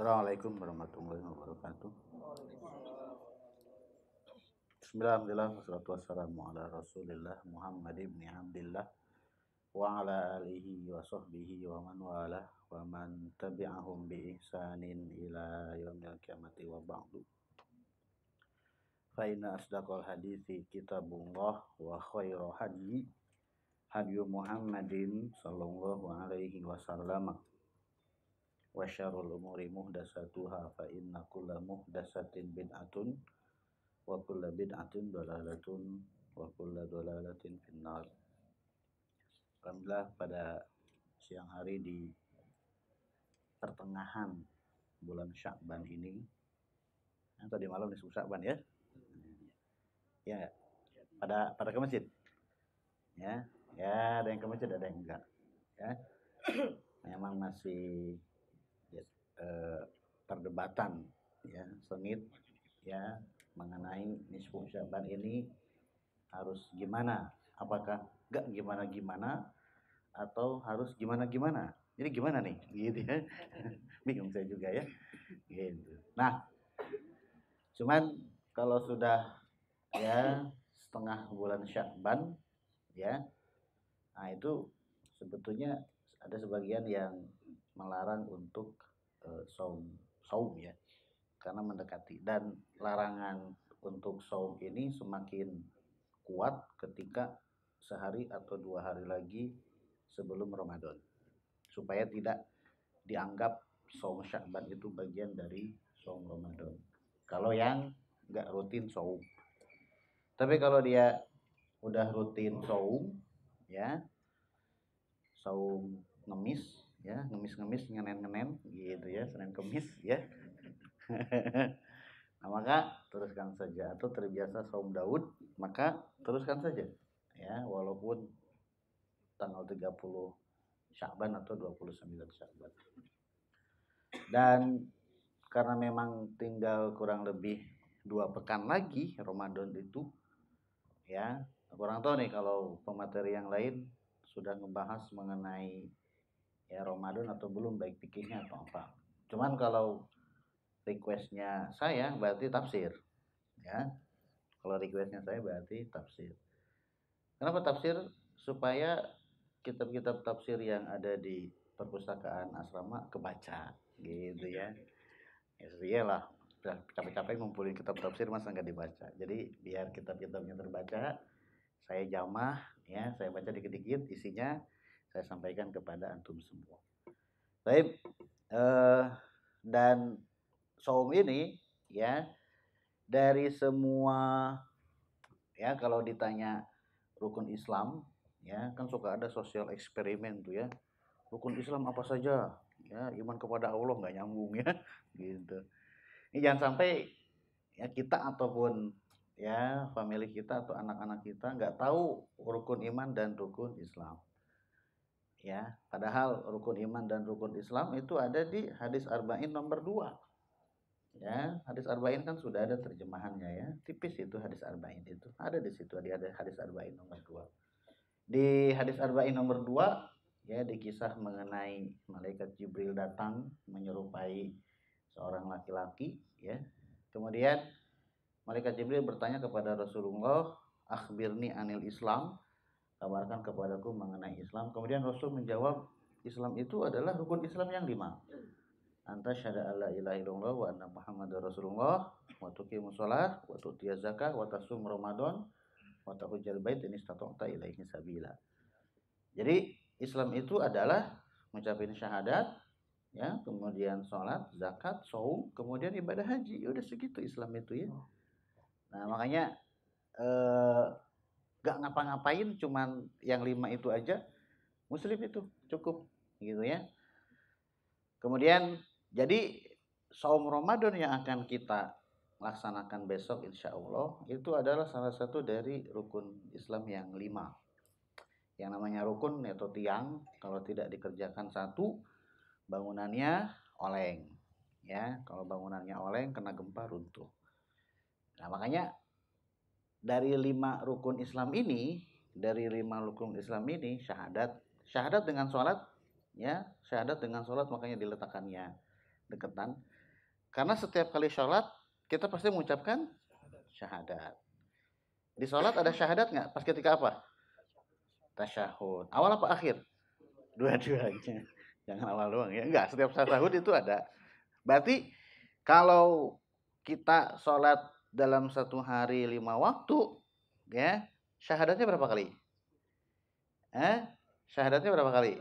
Assalamualaikum warahmatullahi wabarakatuh. Bismillahirrahmanirrahim. Wassalatu wassalamu ala Rasulillah Muhammad ibn Abdullah wa ala alihi wa sahbihi wa man wala wa man tabi'ahum bi ihsanin ila yaumil qiyamati wa ba'du. Faina asdaqal hadithi kitabullah wa khairu hadyi hadyu Muhammadin sallallahu alaihi wasallam wa syarrul umuri muhdatsatuha fa inna kulla muhdatsatin bid'atun wa kulla bid'atin dalalatun wa kulla dalalatin finnar Alhamdulillah pada siang hari di pertengahan bulan Syakban ini atau eh, tadi malam di Syakban ya ya pada pada ke masjid ya ya ada yang ke masjid ada yang enggak ya memang masih eh, perdebatan ya sengit ya mengenai nisfu syaban ini harus gimana apakah gak gimana gimana atau harus gimana gimana jadi gimana nih gitu ya bingung saya juga ya gitu nah cuman kalau sudah ya setengah bulan syakban ya nah itu sebetulnya ada sebagian yang melarang untuk Eh, saum saum ya karena mendekati dan larangan untuk saum ini semakin kuat ketika sehari atau dua hari lagi sebelum Ramadan supaya tidak dianggap saum Syakban itu bagian dari saum Ramadan kalau yang nggak rutin saum tapi kalau dia udah rutin saum ya saum ngemis ya ngemis-ngemis ngenen-ngenen gitu ya senen kemis ya nah maka teruskan saja atau terbiasa saum Daud maka teruskan saja ya walaupun tanggal 30 Syakban atau 29 Syakban dan karena memang tinggal kurang lebih dua pekan lagi Ramadan itu ya kurang tahu nih kalau pemateri yang lain sudah membahas mengenai ya Ramadan atau belum baik pikirnya atau apa. Cuman kalau requestnya saya berarti tafsir, ya. Kalau requestnya saya berarti tafsir. Kenapa tafsir? Supaya kitab-kitab tafsir yang ada di perpustakaan asrama kebaca, gitu ya. Ya iyalah, capek-capek ngumpulin kitab tafsir masa nggak dibaca. Jadi biar kitab-kitabnya terbaca, saya jamah, ya, saya baca dikit-dikit, isinya saya sampaikan kepada antum semua. Baik, eh, dan saum ini ya dari semua ya kalau ditanya rukun Islam ya kan suka ada sosial eksperimen tuh ya rukun Islam apa saja ya iman kepada Allah nggak nyambung ya gitu ini jangan sampai ya kita ataupun ya family kita atau anak-anak kita nggak tahu rukun iman dan rukun Islam ya padahal rukun iman dan rukun Islam itu ada di hadis arba'in nomor 2 ya hadis arba'in kan sudah ada terjemahannya ya tipis itu hadis arba'in itu ada di situ ada hadis arba'in nomor 2 di hadis arba'in nomor 2 ya di kisah mengenai malaikat Jibril datang menyerupai seorang laki-laki ya kemudian malaikat Jibril bertanya kepada Rasulullah akhbirni anil Islam kabarkan kepadaku mengenai Islam. Kemudian Rasul menjawab, Islam itu adalah rukun Islam yang lima. Anta syada alla ilaha illallah wa anna Muhammad Rasulullah wa tuqimu shalah wa tu'tiyaz zakah wa tasum Ramadan wa tahujjal bait in istata'ta ilaihi sabila. Jadi Islam itu adalah mengucapkan syahadat, ya, kemudian sholat, zakat, saum, kemudian ibadah haji. Ya udah segitu Islam itu ya. Oh. Nah, makanya eh gak ngapa-ngapain cuman yang lima itu aja muslim itu cukup gitu ya kemudian jadi saum Ramadan yang akan kita laksanakan besok insya Allah itu adalah salah satu dari rukun Islam yang lima yang namanya rukun yaitu tiang kalau tidak dikerjakan satu bangunannya oleng ya kalau bangunannya oleng kena gempa runtuh nah makanya dari lima rukun Islam ini dari lima rukun Islam ini syahadat syahadat dengan sholat ya syahadat dengan sholat makanya diletakkannya deketan karena setiap kali sholat kita pasti mengucapkan syahadat di sholat ada syahadat nggak pas ketika apa tasyahud awal apa akhir dua-duanya jangan awal doang ya enggak setiap tasyahud itu ada berarti kalau kita sholat dalam satu hari lima waktu ya syahadatnya berapa kali eh syahadatnya berapa kali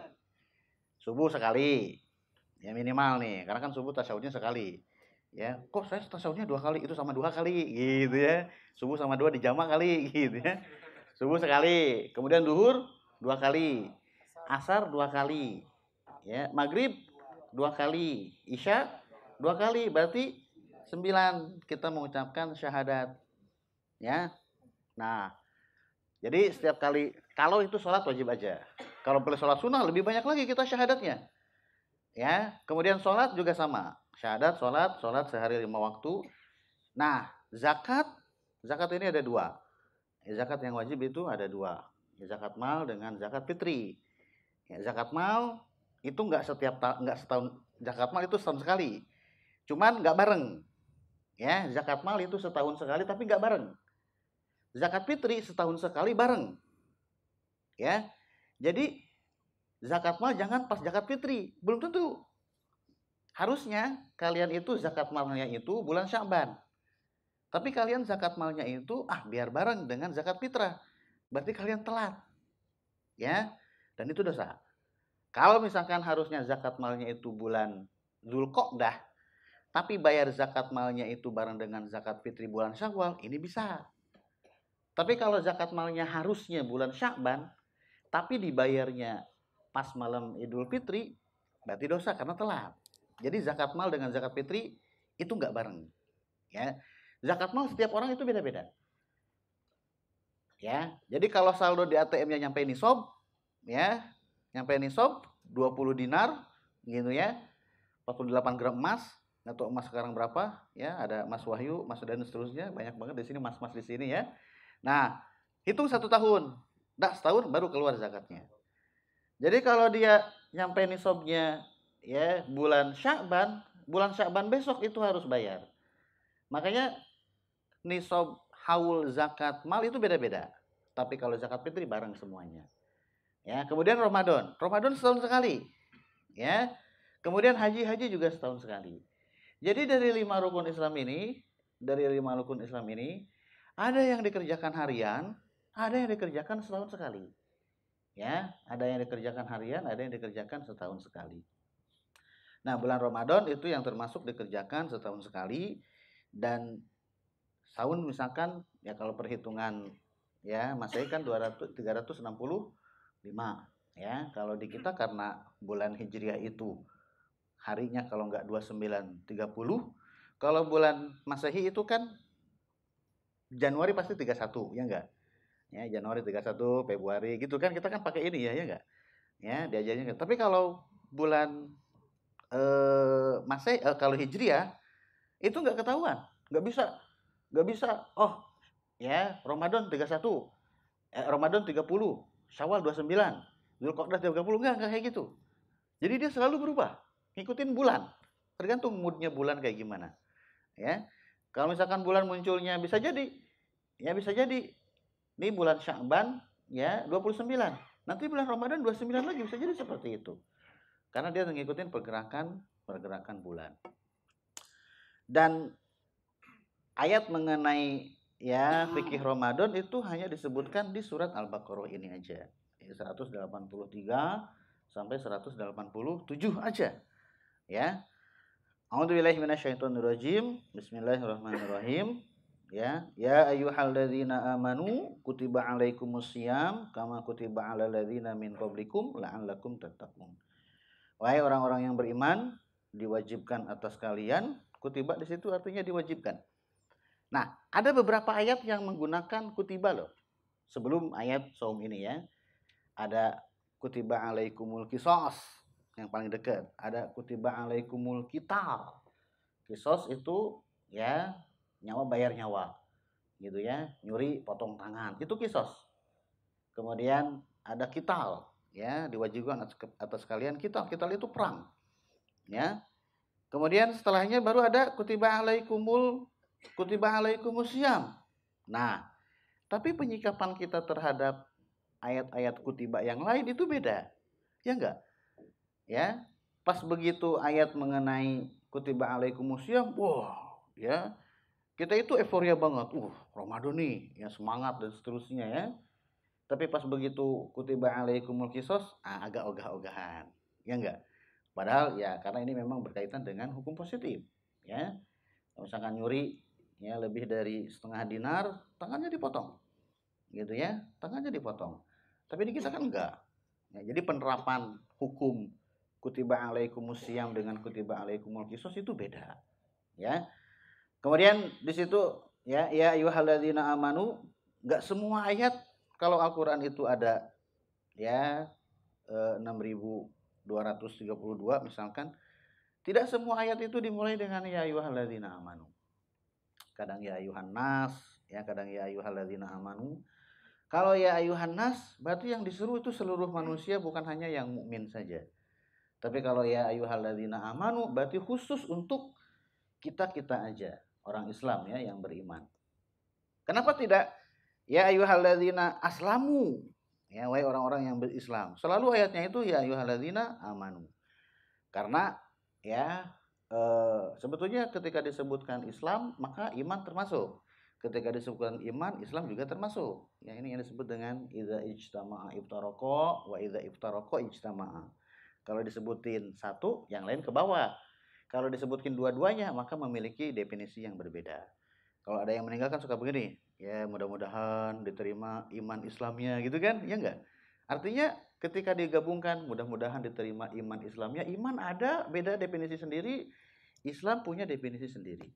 subuh sekali ya minimal nih karena kan subuh tasawufnya sekali ya kok saya tasawufnya dua kali itu sama dua kali gitu ya subuh sama dua dijamak kali gitu ya subuh sekali kemudian duhur dua kali asar dua kali ya maghrib dua kali isya dua kali berarti Sembilan, kita mengucapkan syahadat. Ya. Nah, jadi setiap kali, kalau itu sholat wajib aja. Kalau boleh sholat sunnah, lebih banyak lagi kita syahadatnya. Ya, kemudian sholat juga sama. Syahadat, sholat, sholat sehari lima waktu. Nah, zakat, zakat ini ada dua. Ya, zakat yang wajib itu ada dua. Ya, zakat mal dengan zakat fitri. Ya, zakat mal itu nggak setiap nggak setahun zakat mal itu setahun sekali. Cuman nggak bareng. Ya, zakat mal itu setahun sekali tapi nggak bareng. Zakat fitri setahun sekali bareng. Ya, jadi zakat mal jangan pas zakat fitri, belum tentu. Harusnya kalian itu zakat malnya itu bulan Syaban. Tapi kalian zakat malnya itu ah biar bareng dengan zakat fitrah. Berarti kalian telat. Ya. Dan itu dosa. Kalau misalkan harusnya zakat malnya itu bulan dah tapi bayar zakat malnya itu bareng dengan zakat fitri bulan Syawal, ini bisa. Tapi kalau zakat malnya harusnya bulan Syakban, tapi dibayarnya pas malam Idul Fitri, berarti dosa karena telat. Jadi zakat mal dengan zakat fitri itu nggak bareng. Ya, zakat mal setiap orang itu beda-beda. Ya, jadi kalau saldo di ATM-nya nyampe nisob, ya, nyampe nisob 20 dinar gitu ya, 48 gram emas, atau nah, emas sekarang berapa? Ya, ada Mas Wahyu, Mas dan seterusnya, banyak banget di sini mas-mas di sini ya. Nah, hitung satu tahun. Dah setahun baru keluar zakatnya. Jadi kalau dia nyampe nisabnya ya bulan Syakban, bulan Syakban besok itu harus bayar. Makanya nisab haul zakat mal itu beda-beda. Tapi kalau zakat fitri bareng semuanya. Ya, kemudian Ramadan. Ramadan setahun sekali. Ya. Kemudian haji-haji juga setahun sekali. Jadi dari lima rukun Islam ini, dari lima rukun Islam ini, ada yang dikerjakan harian, ada yang dikerjakan setahun sekali. Ya, ada yang dikerjakan harian, ada yang dikerjakan setahun sekali. Nah, bulan Ramadan itu yang termasuk dikerjakan setahun sekali dan tahun misalkan ya kalau perhitungan ya Masehi kan 200 365 ya. Kalau di kita karena bulan Hijriah itu harinya kalau nggak tiga puluh kalau bulan Masehi itu kan Januari pasti 31 ya enggak ya Januari 31 Februari gitu kan kita kan pakai ini ya ya enggak ya diajarnya kan. tapi kalau bulan eh Masehi eh, kalau Hijriah itu enggak ketahuan Enggak bisa Enggak bisa oh ya Ramadan 31 eh, Ramadan 30 Syawal 29 tiga 30 enggak enggak kayak gitu jadi dia selalu berubah ngikutin bulan. Tergantung moodnya bulan kayak gimana. Ya. Kalau misalkan bulan munculnya bisa jadi ya bisa jadi ini bulan Sya'ban ya 29. Nanti bulan Ramadan 29 lagi bisa jadi seperti itu. Karena dia ngikutin pergerakan pergerakan bulan. Dan ayat mengenai ya fikih Ramadan itu hanya disebutkan di surat Al-Baqarah ini aja. 183 sampai 187 aja ya A'udzubillahi minasyaitonirrajim Bismillahirrahmanirrahim ya ya ayyuhalladzina amanu kutiba alaikumusiyam kama kutiba alal ladzina min qablikum la'allakum tattaqun wahai orang-orang yang beriman diwajibkan atas kalian kutiba di situ artinya diwajibkan nah ada beberapa ayat yang menggunakan kutiba loh sebelum ayat saum ini ya ada kutiba alaikumul qisas yang paling dekat ada kutiba alaikumul kital kisos itu ya nyawa bayar nyawa gitu ya nyuri potong tangan itu kisos kemudian ada kital ya diwajibkan atas kalian kital kital itu perang ya kemudian setelahnya baru ada kutiba alaikumul kutiba alaikumul siam nah tapi penyikapan kita terhadap ayat-ayat kutiba yang lain itu beda ya enggak ya pas begitu ayat mengenai kutiba alaikumusiyam wah ya kita itu euforia banget uh Ramadan nih ya semangat dan seterusnya ya tapi pas begitu kutiba alaikumul kisos ah, agak ogah-ogahan ya enggak padahal ya karena ini memang berkaitan dengan hukum positif ya misalkan nyuri ya lebih dari setengah dinar tangannya dipotong gitu ya tangannya dipotong tapi ini kita kan enggak ya, jadi penerapan hukum kutiba alaikumus siam dengan kutiba alaikumul kisos itu beda ya kemudian di situ ya ya ayyuhalladzina amanu nggak semua ayat kalau Al-Qur'an itu ada ya 6232 eh, misalkan tidak semua ayat itu dimulai dengan ya ayyuhalladzina amanu kadang ya ayuhan nas ya kadang ya ayyuhalladzina amanu kalau ya ayuhan nas berarti yang disuruh itu seluruh manusia bukan hanya yang mukmin saja tapi kalau ya haladina amanu berarti khusus untuk kita-kita aja, orang Islam ya yang beriman. Kenapa tidak ya haladina aslamu? Ya, wahai orang-orang yang berislam. Selalu ayatnya itu ya haladina amanu. Karena ya e, sebetulnya ketika disebutkan Islam maka iman termasuk. Ketika disebutkan iman, Islam juga termasuk. Ya ini yang disebut dengan idza ijtama'a iftaraqa wa idza iftaraqa ijtama'a kalau disebutin satu, yang lain ke bawah. Kalau disebutkan dua-duanya, maka memiliki definisi yang berbeda. Kalau ada yang meninggalkan suka begini, ya mudah-mudahan diterima iman Islamnya gitu kan, ya enggak? Artinya ketika digabungkan mudah-mudahan diterima iman Islamnya, iman ada beda definisi sendiri, Islam punya definisi sendiri.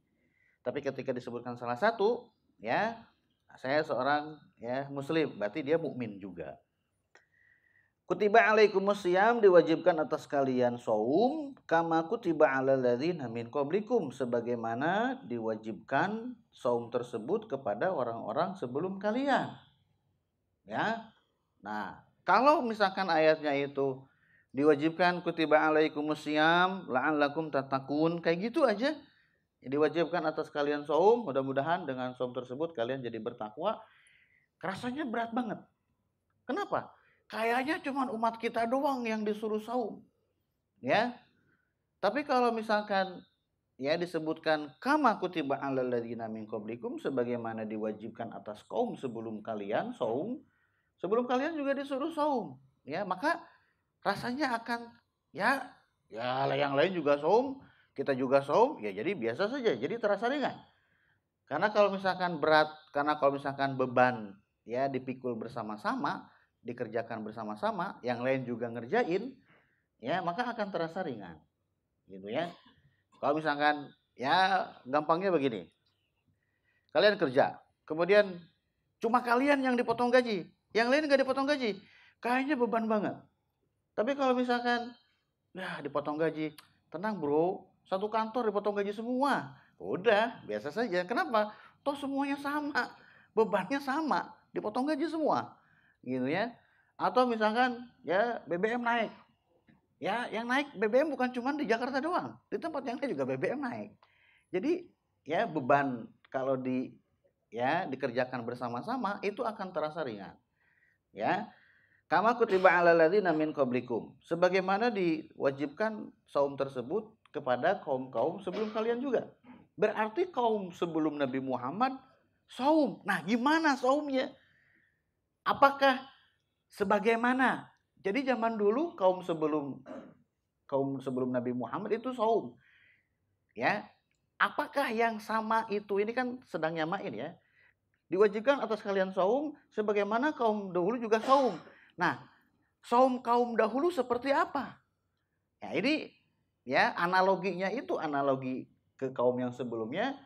Tapi ketika disebutkan salah satu, ya saya seorang ya muslim, berarti dia mukmin juga. Kutiba alaikumus siyam diwajibkan atas kalian saum kama kutiba ala ladzina min qablikum sebagaimana diwajibkan saum tersebut kepada orang-orang sebelum kalian. Ya. Nah, kalau misalkan ayatnya itu diwajibkan kutiba alaikumus siyam la'allakum tatakun kayak gitu aja diwajibkan atas kalian saum mudah-mudahan dengan saum tersebut kalian jadi bertakwa rasanya berat banget. Kenapa? Kayaknya cuma umat kita doang yang disuruh saum. Ya. Tapi kalau misalkan ya disebutkan kama kutiba alal ladzina min qablikum sebagaimana diwajibkan atas kaum sebelum kalian saum, sebelum kalian juga disuruh saum. Ya, maka rasanya akan ya ya yang lain juga saum, kita juga saum, ya jadi biasa saja, jadi terasa ringan. Karena kalau misalkan berat, karena kalau misalkan beban ya dipikul bersama-sama, dikerjakan bersama-sama, yang lain juga ngerjain, ya maka akan terasa ringan, gitu ya. Kalau misalkan ya gampangnya begini, kalian kerja, kemudian cuma kalian yang dipotong gaji, yang lain nggak dipotong gaji, kayaknya beban banget. Tapi kalau misalkan ya dipotong gaji, tenang bro, satu kantor dipotong gaji semua, udah biasa saja. Kenapa? Toh semuanya sama, bebannya sama, dipotong gaji semua gitu ya atau misalkan ya BBM naik ya yang naik BBM bukan cuma di Jakarta doang di tempat yang lain juga BBM naik jadi ya beban kalau di ya dikerjakan bersama-sama itu akan terasa ringan ya kama kutiba ala ladzina min qablikum sebagaimana diwajibkan saum tersebut kepada kaum-kaum sebelum kalian juga berarti kaum sebelum Nabi Muhammad saum nah gimana saumnya Apakah sebagaimana? Jadi zaman dulu kaum sebelum kaum sebelum Nabi Muhammad itu saum. Ya. Apakah yang sama itu? Ini kan sedang nyamain ya. Diwajibkan atas kalian saum sebagaimana kaum dahulu juga saum. Nah, saum kaum dahulu seperti apa? Ya, ini ya analoginya itu analogi ke kaum yang sebelumnya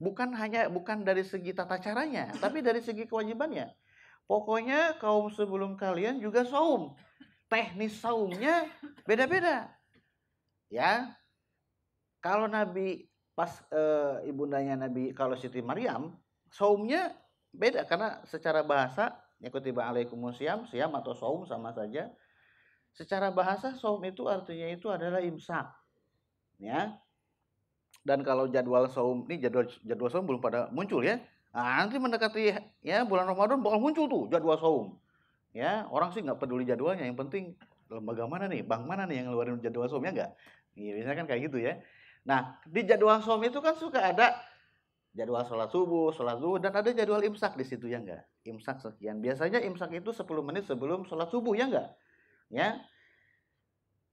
bukan hanya bukan dari segi tata caranya, tapi dari segi kewajibannya. Pokoknya kaum sebelum kalian juga saum. Teknis saumnya beda-beda. Ya. Kalau Nabi pas e, ibundanya Nabi kalau Siti Maryam, saumnya beda karena secara bahasa yakutiba ba'alaikum siam, siam atau saum sama saja. Secara bahasa saum itu artinya itu adalah imsak. Ya. Dan kalau jadwal saum ini jadwal jadwal saum belum pada muncul ya. Nah, nanti mendekati ya bulan Ramadan bakal muncul tuh jadwal saum. Ya, orang sih nggak peduli jadwalnya, yang penting lembaga mana nih, bank mana nih yang ngeluarin jadwal ya enggak? Iya, biasanya kan kayak gitu ya. Nah, di jadwal saum itu kan suka ada jadwal sholat subuh, sholat zuhur, dan ada jadwal imsak di situ ya enggak? Imsak sekian. Biasanya imsak itu 10 menit sebelum sholat subuh ya enggak? Ya.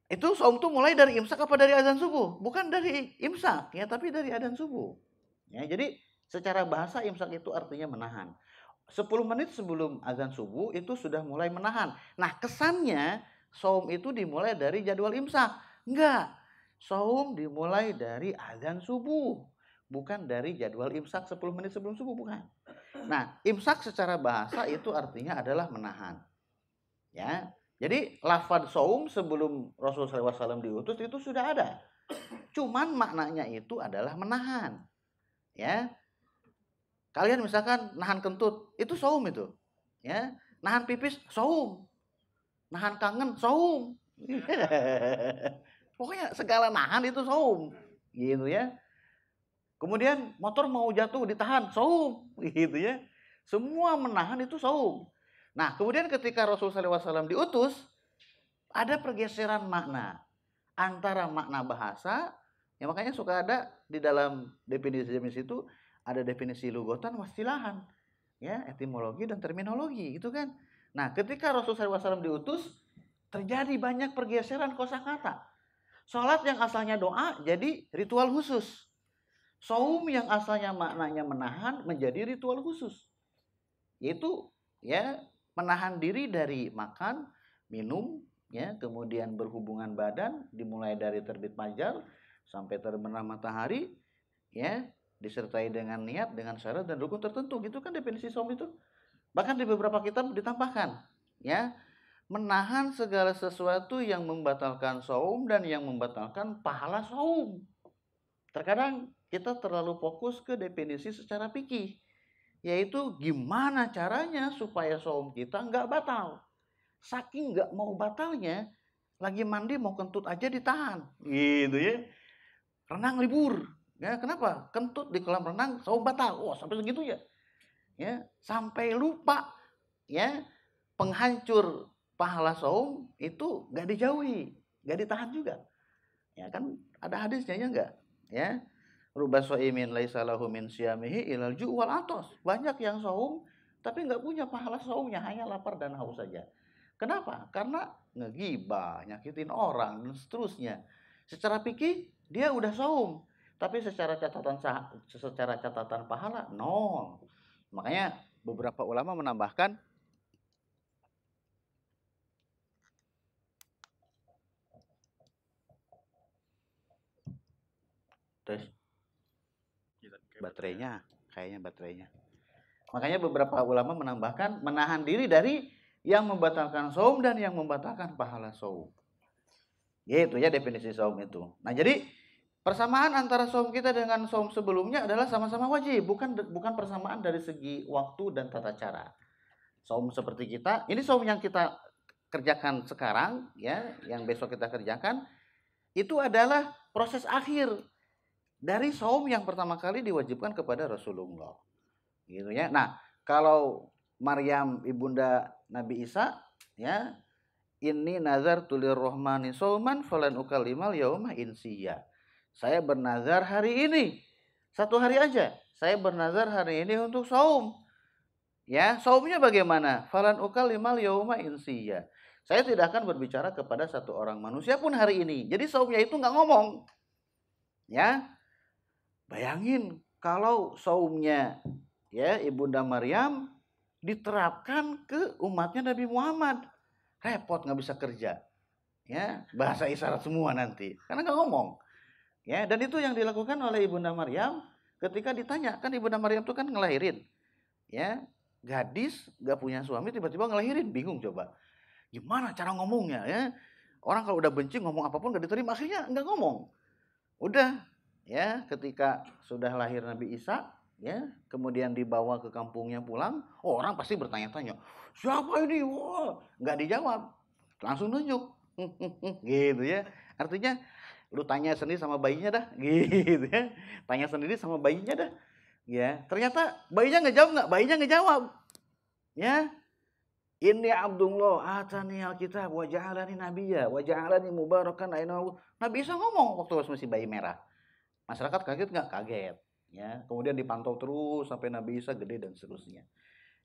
Itu saum tuh mulai dari imsak apa dari azan subuh? Bukan dari imsak ya, tapi dari azan subuh. Ya, jadi Secara bahasa imsak itu artinya menahan. 10 menit sebelum azan subuh itu sudah mulai menahan. Nah, kesannya saum itu dimulai dari jadwal imsak. Enggak. Saum dimulai dari azan subuh, bukan dari jadwal imsak 10 menit sebelum subuh, bukan. Nah, imsak secara bahasa itu artinya adalah menahan. Ya. Jadi lafad saum sebelum Rasulullah SAW diutus itu sudah ada. Cuman maknanya itu adalah menahan. Ya, Kalian misalkan nahan kentut, itu saum itu. Ya, nahan pipis saum. Nahan kangen saum. Pokoknya segala nahan itu saum. Gitu ya. Kemudian motor mau jatuh ditahan saum gitu ya. Semua menahan itu saum. Nah, kemudian ketika Rasulullah SAW diutus, ada pergeseran makna antara makna bahasa, ya makanya suka ada di dalam definisi jenis itu ada definisi lugotan wasilahan ya etimologi dan terminologi itu kan nah ketika Rasulullah SAW diutus terjadi banyak pergeseran kosakata sholat yang asalnya doa jadi ritual khusus saum yang asalnya maknanya menahan menjadi ritual khusus yaitu ya menahan diri dari makan minum ya kemudian berhubungan badan dimulai dari terbit fajar sampai terbenam matahari ya disertai dengan niat, dengan syarat dan rukun tertentu. Gitu kan definisi som itu. Bahkan di beberapa kitab ditambahkan, ya. Menahan segala sesuatu yang membatalkan saum dan yang membatalkan pahala saum. Terkadang kita terlalu fokus ke definisi secara fikih, yaitu gimana caranya supaya saum kita nggak batal. Saking nggak mau batalnya, lagi mandi mau kentut aja ditahan. Gitu ya. Renang libur Ya, kenapa? Kentut di kolam renang, sawo batal. Wah, oh, sampai segitu ya. Ya, sampai lupa ya penghancur pahala saum itu gak dijauhi, gak ditahan juga. Ya kan ada hadisnya ya enggak? Ya. Rubah soimin laisa lahu min siyamihi ilal ju' wal atos. Banyak yang saum tapi nggak punya pahala saumnya, hanya lapar dan haus saja. Kenapa? Karena ngegibah, nyakitin orang dan seterusnya. Secara pikir dia udah saum, tapi secara catatan secara catatan pahala nol. Makanya beberapa ulama menambahkan Terus baterainya, kayaknya baterainya. Makanya beberapa ulama menambahkan menahan diri dari yang membatalkan saum dan yang membatalkan pahala saum. Yaitu ya definisi saum itu. Nah, jadi Persamaan antara som kita dengan som sebelumnya adalah sama-sama wajib, bukan bukan persamaan dari segi waktu dan tata cara. Som seperti kita, ini som yang kita kerjakan sekarang ya, yang besok kita kerjakan itu adalah proses akhir dari som yang pertama kali diwajibkan kepada Rasulullah. Gitu ya. Nah, kalau Maryam ibunda Nabi Isa ya, ini nazar tulir rohmani solman falan ukalimal yaumah insiyah saya bernazar hari ini. Satu hari aja. Saya bernazar hari ini untuk saum. Ya, saumnya bagaimana? Falan ukal limal yauma insiya. Saya tidak akan berbicara kepada satu orang manusia pun hari ini. Jadi saumnya itu nggak ngomong. Ya. Bayangin kalau saumnya ya Ibunda Maryam diterapkan ke umatnya Nabi Muhammad. Repot nggak bisa kerja. Ya, bahasa isyarat semua nanti. Karena nggak ngomong. Ya, dan itu yang dilakukan oleh Ibunda Maryam ketika ditanya, kan Ibunda Maryam itu kan ngelahirin. Ya, gadis gak punya suami tiba-tiba ngelahirin, bingung coba. Gimana cara ngomongnya ya? Orang kalau udah benci ngomong apapun gak diterima, akhirnya nggak ngomong. Udah ya, ketika sudah lahir Nabi Isa, ya kemudian dibawa ke kampungnya pulang oh, orang pasti bertanya-tanya siapa ini wah nggak dijawab langsung nunjuk gitu ya artinya lu tanya sendiri sama bayinya dah gitu ya tanya sendiri sama bayinya dah ya ternyata bayinya nggak jawab nggak bayinya nggak jawab ya ini Abdullah atani alkitab wajah alani ya wajah alani mubarakan ainahu Nabi Isa ngomong waktu masih bayi merah masyarakat kaget nggak kaget ya kemudian dipantau terus sampai Nabi Isa gede dan seterusnya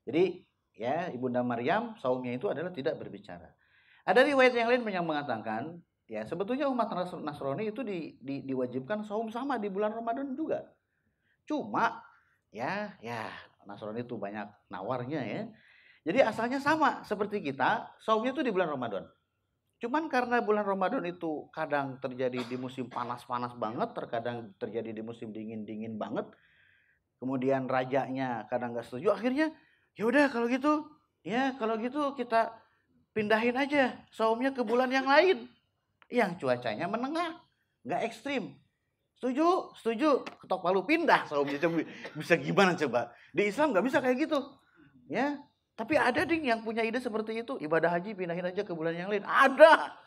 jadi ya ibunda Maryam saungnya itu adalah tidak berbicara ada riwayat yang lain yang mengatakan Ya, sebetulnya umat Nasrani itu di, di, diwajibkan saum sama di bulan Ramadan juga. Cuma ya, ya Nasrani itu banyak nawarnya ya. Jadi asalnya sama seperti kita, saumnya itu di bulan Ramadan. Cuman karena bulan Ramadan itu kadang terjadi di musim panas-panas banget, terkadang terjadi di musim dingin-dingin banget. Kemudian rajanya kadang nggak setuju. Akhirnya ya udah kalau gitu, ya kalau gitu kita pindahin aja saumnya ke bulan yang lain yang cuacanya menengah, nggak ekstrim. Setuju? Setuju. Ketok palu pindah so, bisa, bisa gimana coba? Di Islam nggak bisa kayak gitu. Ya, tapi ada ding yang punya ide seperti itu, ibadah haji pindahin aja ke bulan yang lain. Ada.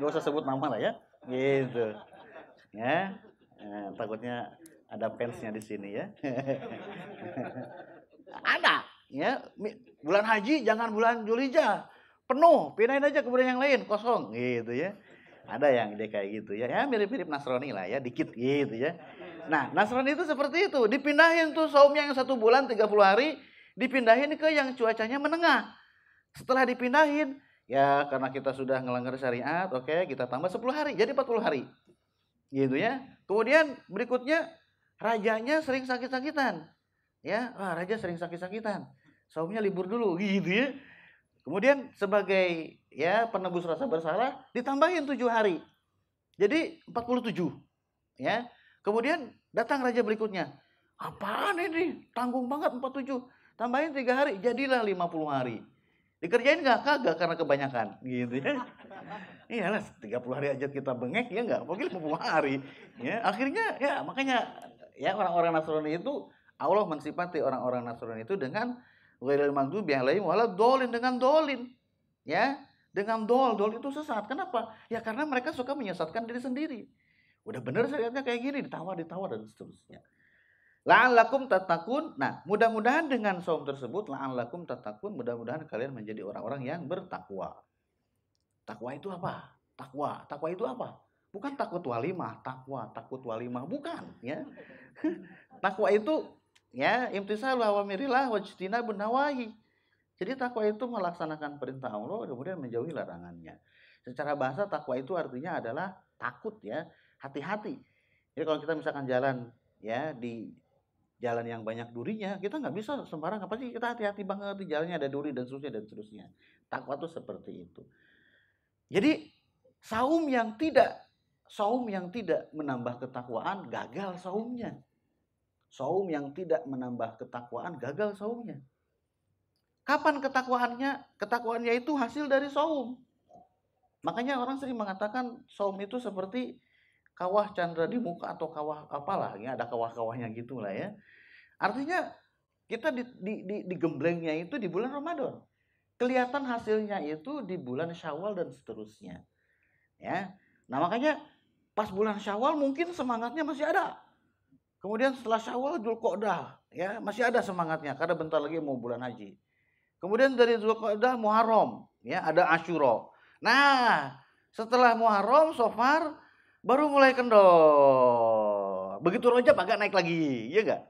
Gak usah sebut nama lah ya. Gitu. Ya. Eh, takutnya ada fansnya di sini ya. ada ya bulan haji jangan bulan Julija penuh pindahin aja ke bulan yang lain kosong gitu ya ada yang dia kayak gitu ya. Ya mirip-mirip Nasrani lah ya, dikit gitu ya. Nah, Nasrani itu seperti itu. Dipindahin tuh saumnya yang satu bulan 30 hari, dipindahin ke yang cuacanya menengah. Setelah dipindahin, ya karena kita sudah ngelanggar syariat, oke okay, kita tambah 10 hari, jadi 40 hari. Gitu ya. Kemudian berikutnya, rajanya sering sakit-sakitan. Ya, wah raja sering sakit-sakitan. Saumnya libur dulu, gitu ya. Kemudian sebagai ya penebus rasa bersalah ditambahin tujuh hari. Jadi 47 ya. Kemudian datang raja berikutnya. Apaan ini? Tanggung banget 47. Tambahin tiga hari, jadilah 50 hari. Dikerjain nggak kagak karena kebanyakan gitu ya. Iyalah 30 hari aja kita bengek ya nggak, mungkin 50 hari. Ya, akhirnya ya makanya ya orang-orang Nasrani itu Allah mensipati orang-orang Nasrani itu dengan ghairil magdubi alaihim wala dolin dengan dolin. Ya dengan dol. Dol itu sesat. Kenapa? Ya karena mereka suka menyesatkan diri sendiri. Udah bener syariatnya kayak gini, ditawar, ditawar dan seterusnya. La'allakum tatakun. Nah, mudah-mudahan dengan saum tersebut la'allakum tatakun, mudah-mudahan kalian menjadi orang-orang yang bertakwa. Takwa itu apa? Takwa. Takwa itu apa? Bukan takut walimah, takwa, takut walimah, bukan ya. takwa itu ya imtisalu awamirillah wajtina bunawahi jadi takwa itu melaksanakan perintah Allah kemudian menjauhi larangannya. Secara bahasa takwa itu artinya adalah takut ya, hati-hati. Jadi kalau kita misalkan jalan ya di jalan yang banyak durinya, kita nggak bisa sembarang apa sih kita hati-hati banget di jalannya ada duri dan seterusnya dan seterusnya. Takwa itu seperti itu. Jadi saum yang tidak saum yang tidak menambah ketakwaan gagal saumnya. Saum yang tidak menambah ketakwaan gagal saumnya. Kapan ketakwaannya? Ketakwaannya itu hasil dari saum. Makanya orang sering mengatakan saum itu seperti kawah candra di muka atau kawah apalah, ya ada kawah-kawahnya gitulah ya. Artinya kita di, di, di, digemblengnya itu di bulan Ramadan. Kelihatan hasilnya itu di bulan Syawal dan seterusnya. Ya. Nah, makanya pas bulan Syawal mungkin semangatnya masih ada. Kemudian setelah Syawal julkodah. ya, masih ada semangatnya karena bentar lagi mau bulan haji. Kemudian dari Zulqa'dah Muharram, ya ada Asyura. Nah, setelah Muharram Sofar baru mulai kendor. Begitu rojab agak naik lagi, ya enggak?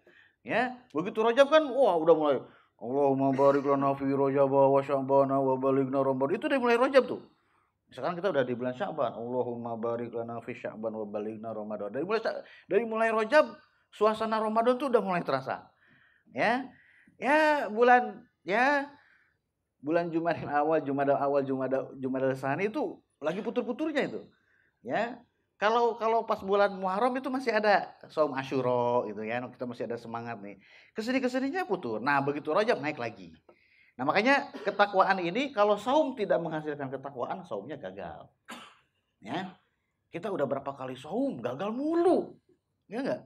Ya, begitu rojab kan wah udah mulai Allahumma barik lana fi Rojab wa Sya'ban wa balighna Ramadan. Itu udah mulai rojab tuh. Sekarang kita udah di bulan Sya'ban. Allahumma barik lana fi Sya'ban wa balighna Ramadan. Dari mulai dari mulai rojab, suasana Ramadan tuh udah mulai terasa. Ya. Ya, bulan ya bulan Jumadil awal, Jumadil awal, Jumadil Jumadil sani itu lagi putur-puturnya itu. Ya. Kalau kalau pas bulan Muharram itu masih ada saum Asyura gitu ya. Kita masih ada semangat nih. Kesini-kesininya putur. Nah, begitu Rajab naik lagi. Nah, makanya ketakwaan ini kalau saum tidak menghasilkan ketakwaan, saumnya gagal. Ya. Kita udah berapa kali saum, gagal mulu. Ya enggak?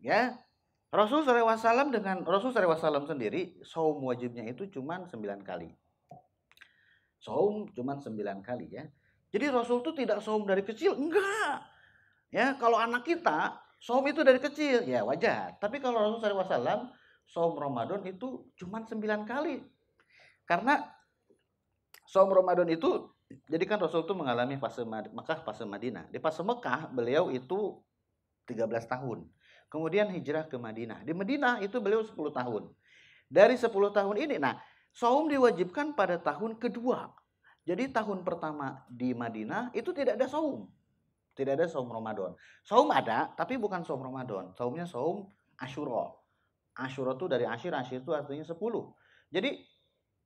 Ya, Rasul SAW dengan Rasul SAW sendiri saum wajibnya itu cuma sembilan kali. Saum cuma sembilan kali ya. Jadi Rasul itu tidak saum dari kecil, enggak. Ya, kalau anak kita saum itu dari kecil, ya wajar. Tapi kalau Rasul SAW saum Ramadan itu cuma sembilan kali. Karena saum Ramadan itu jadi kan Rasul itu mengalami fase Mekah, fase Madinah. Di fase Mekah beliau itu 13 tahun. Kemudian hijrah ke Madinah. Di Madinah itu beliau 10 tahun. Dari 10 tahun ini, nah, saum diwajibkan pada tahun kedua. Jadi tahun pertama di Madinah itu tidak ada saum. Tidak ada saum Ramadan. Saum ada, tapi bukan saum Ramadan. Saumnya saum Ashura. Ashura itu dari Ashir, Ashir itu artinya 10. Jadi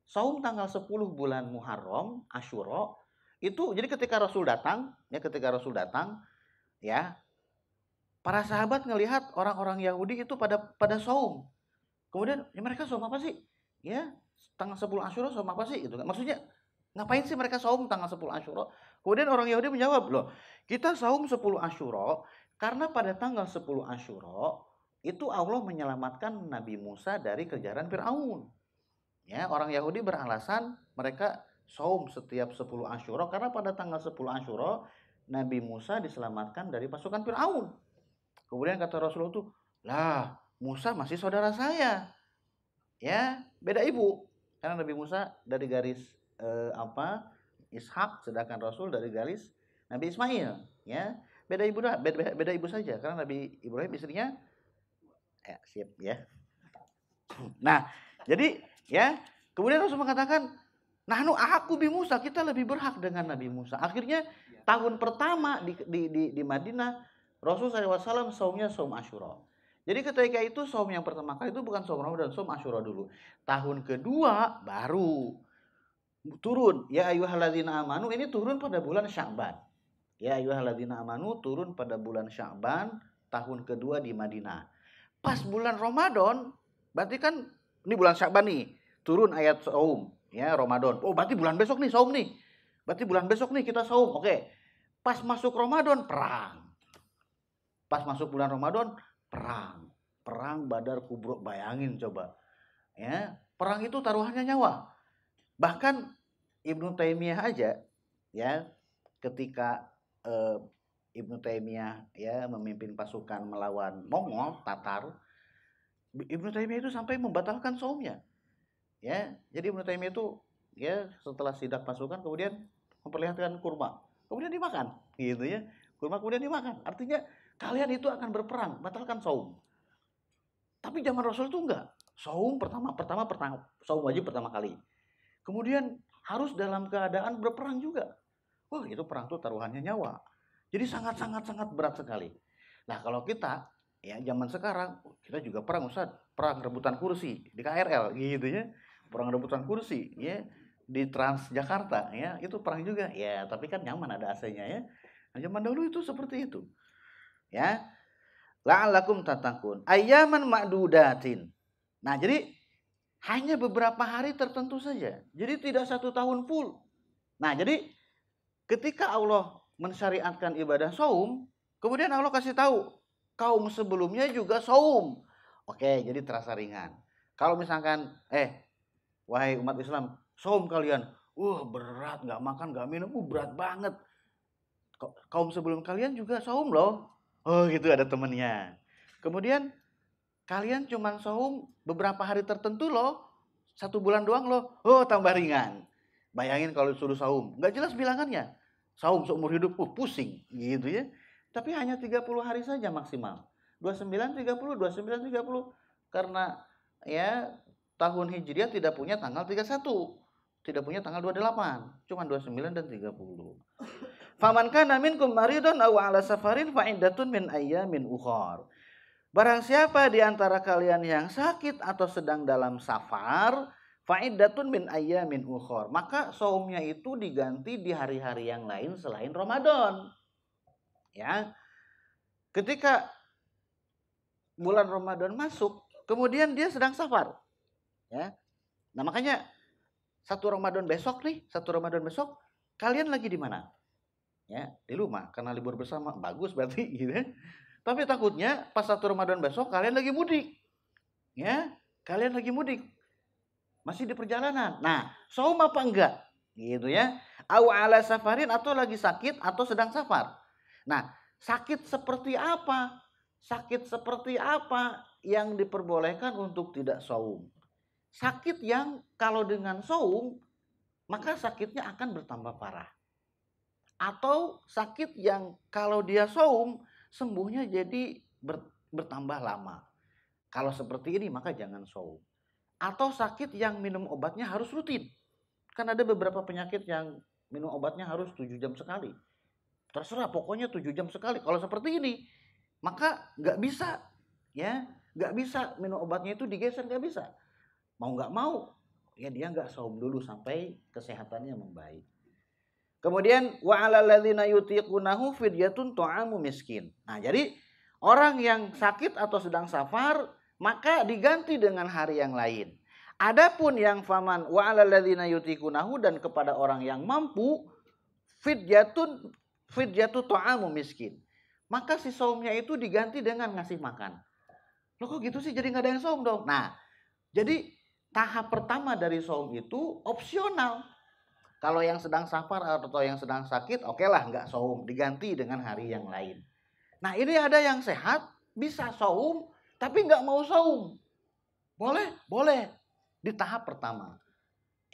saum tanggal 10 bulan Muharram, Ashura, itu jadi ketika Rasul datang, ya ketika Rasul datang, ya Para sahabat ngelihat orang-orang Yahudi itu pada pada saum. Kemudian ya mereka saum apa sih? Ya, tanggal 10 Asyura saum apa sih gitu kan. Maksudnya ngapain sih mereka saum tanggal 10 Asyura? Kemudian orang Yahudi menjawab, "Loh, kita saum 10 Asyura karena pada tanggal 10 Asyura itu Allah menyelamatkan Nabi Musa dari kejaran Firaun." Ya, orang Yahudi beralasan mereka saum setiap 10 Asyura karena pada tanggal 10 Asyura Nabi Musa diselamatkan dari pasukan Firaun. Kemudian kata Rasulullah itu, lah Musa masih saudara saya. Ya, beda ibu. Karena Nabi Musa dari garis eh, apa? Ishak sedangkan Rasul dari garis Nabi Ismail, ya. Beda ibu dah, beda, beda ibu saja karena Nabi Ibrahim istrinya ya, siap ya. Nah, jadi ya, kemudian Rasul mengatakan, Nahnu aku bi Musa, kita lebih berhak dengan Nabi Musa. Akhirnya iya. tahun pertama di, di, di, di Madinah Rasul SAW saumnya saum Ashura. Jadi ketika itu saum yang pertama kali itu bukan saum Ramadan, saum Ashura dulu. Tahun kedua baru turun ya ayuhaladzina amanu ini turun pada bulan Sya'ban. Ya ayuhaladzina amanu turun pada bulan Sya'ban tahun kedua di Madinah. Pas bulan Ramadan berarti kan ini bulan Sya'ban nih, turun ayat saum ya Ramadan. Oh, berarti bulan besok nih saum nih. Berarti bulan besok nih kita saum. Oke. Pas masuk Ramadan perang. Pas masuk bulan Ramadan, perang. Perang Badar Kubro, bayangin coba. Ya, perang itu taruhannya nyawa. Bahkan Ibnu Taimiyah aja ya ketika eh, Ibnu Taimiyah ya memimpin pasukan melawan Mongol Tatar Ibnu Taimiyah itu sampai membatalkan saumnya ya jadi Ibnu Taimiyah itu ya setelah sidak pasukan kemudian memperlihatkan kurma kemudian dimakan gitu ya kurma kemudian dimakan artinya Kalian itu akan berperang, batalkan saum. Tapi zaman Rasul itu enggak. Saum pertama pertama pertama saum wajib pertama kali. Kemudian harus dalam keadaan berperang juga. Wah, itu perang tuh taruhannya nyawa. Jadi sangat-sangat sangat berat sekali. Nah, kalau kita ya zaman sekarang kita juga perang Ustaz, perang rebutan kursi di KRL gitu ya. Perang rebutan kursi ya di Trans Jakarta ya, itu perang juga. Ya, tapi kan nyaman ada AC-nya ya. Nah, zaman dulu itu seperti itu ya la'alakum tatakun ayaman ma'dudatin nah jadi hanya beberapa hari tertentu saja jadi tidak satu tahun full nah jadi ketika Allah mensyariatkan ibadah saum kemudian Allah kasih tahu kaum sebelumnya juga saum oke jadi terasa ringan kalau misalkan eh wahai umat Islam saum kalian wah uh, berat nggak makan nggak minum uh, berat banget kaum sebelum kalian juga saum loh Oh gitu ada temennya. Kemudian kalian cuman saum beberapa hari tertentu loh. Satu bulan doang loh. Oh tambah ringan. Bayangin kalau suruh saum. Nggak jelas bilangannya. Saum seumur hidup. oh, pusing gitu ya. Tapi hanya 30 hari saja maksimal. 29, 30, 29, 30. Karena ya tahun Hijriah tidak punya tanggal 31. Tidak punya tanggal 28. Cuman 29 dan 30. Faman kana minkum maridun aw ala safarin fa indatun min ayyamin ukhar. Barang siapa di antara kalian yang sakit atau sedang dalam safar, Faidatun min ayyamin ukhar. Maka saumnya itu diganti di hari-hari yang lain selain Ramadan. Ya. Ketika bulan Ramadan masuk, kemudian dia sedang safar. Ya. Nah, makanya satu Ramadan besok nih, satu Ramadan besok kalian lagi di mana? ya di rumah karena libur bersama bagus berarti gitu ya. tapi takutnya pas satu Ramadan besok kalian lagi mudik ya kalian lagi mudik masih di perjalanan nah saum apa enggak gitu ya awal ala safarin atau lagi sakit atau sedang safar nah sakit seperti apa sakit seperti apa yang diperbolehkan untuk tidak saum sakit yang kalau dengan saum maka sakitnya akan bertambah parah atau sakit yang kalau dia saum sembuhnya jadi bertambah lama. Kalau seperti ini maka jangan saum. Atau sakit yang minum obatnya harus rutin. Kan ada beberapa penyakit yang minum obatnya harus 7 jam sekali. Terserah pokoknya 7 jam sekali. Kalau seperti ini maka nggak bisa ya nggak bisa minum obatnya itu digeser nggak bisa mau nggak mau ya dia nggak saum dulu sampai kesehatannya membaik Kemudian wa alaladina yutiqunahu fidyatun to'amu miskin. Nah, jadi orang yang sakit atau sedang safar maka diganti dengan hari yang lain. Adapun yang faman wa alaladina yutiqunahu dan kepada orang yang mampu fidyatun fidyatu to'amu miskin. Maka si saumnya itu diganti dengan ngasih makan. Loh kok gitu sih jadi nggak ada yang saum dong? Nah, jadi tahap pertama dari saum itu opsional kalau yang sedang safar atau yang sedang sakit, oke okay lah nggak saum, diganti dengan hari yang lain. Nah ini ada yang sehat, bisa saum, tapi nggak mau saum. Boleh, boleh. Di tahap pertama.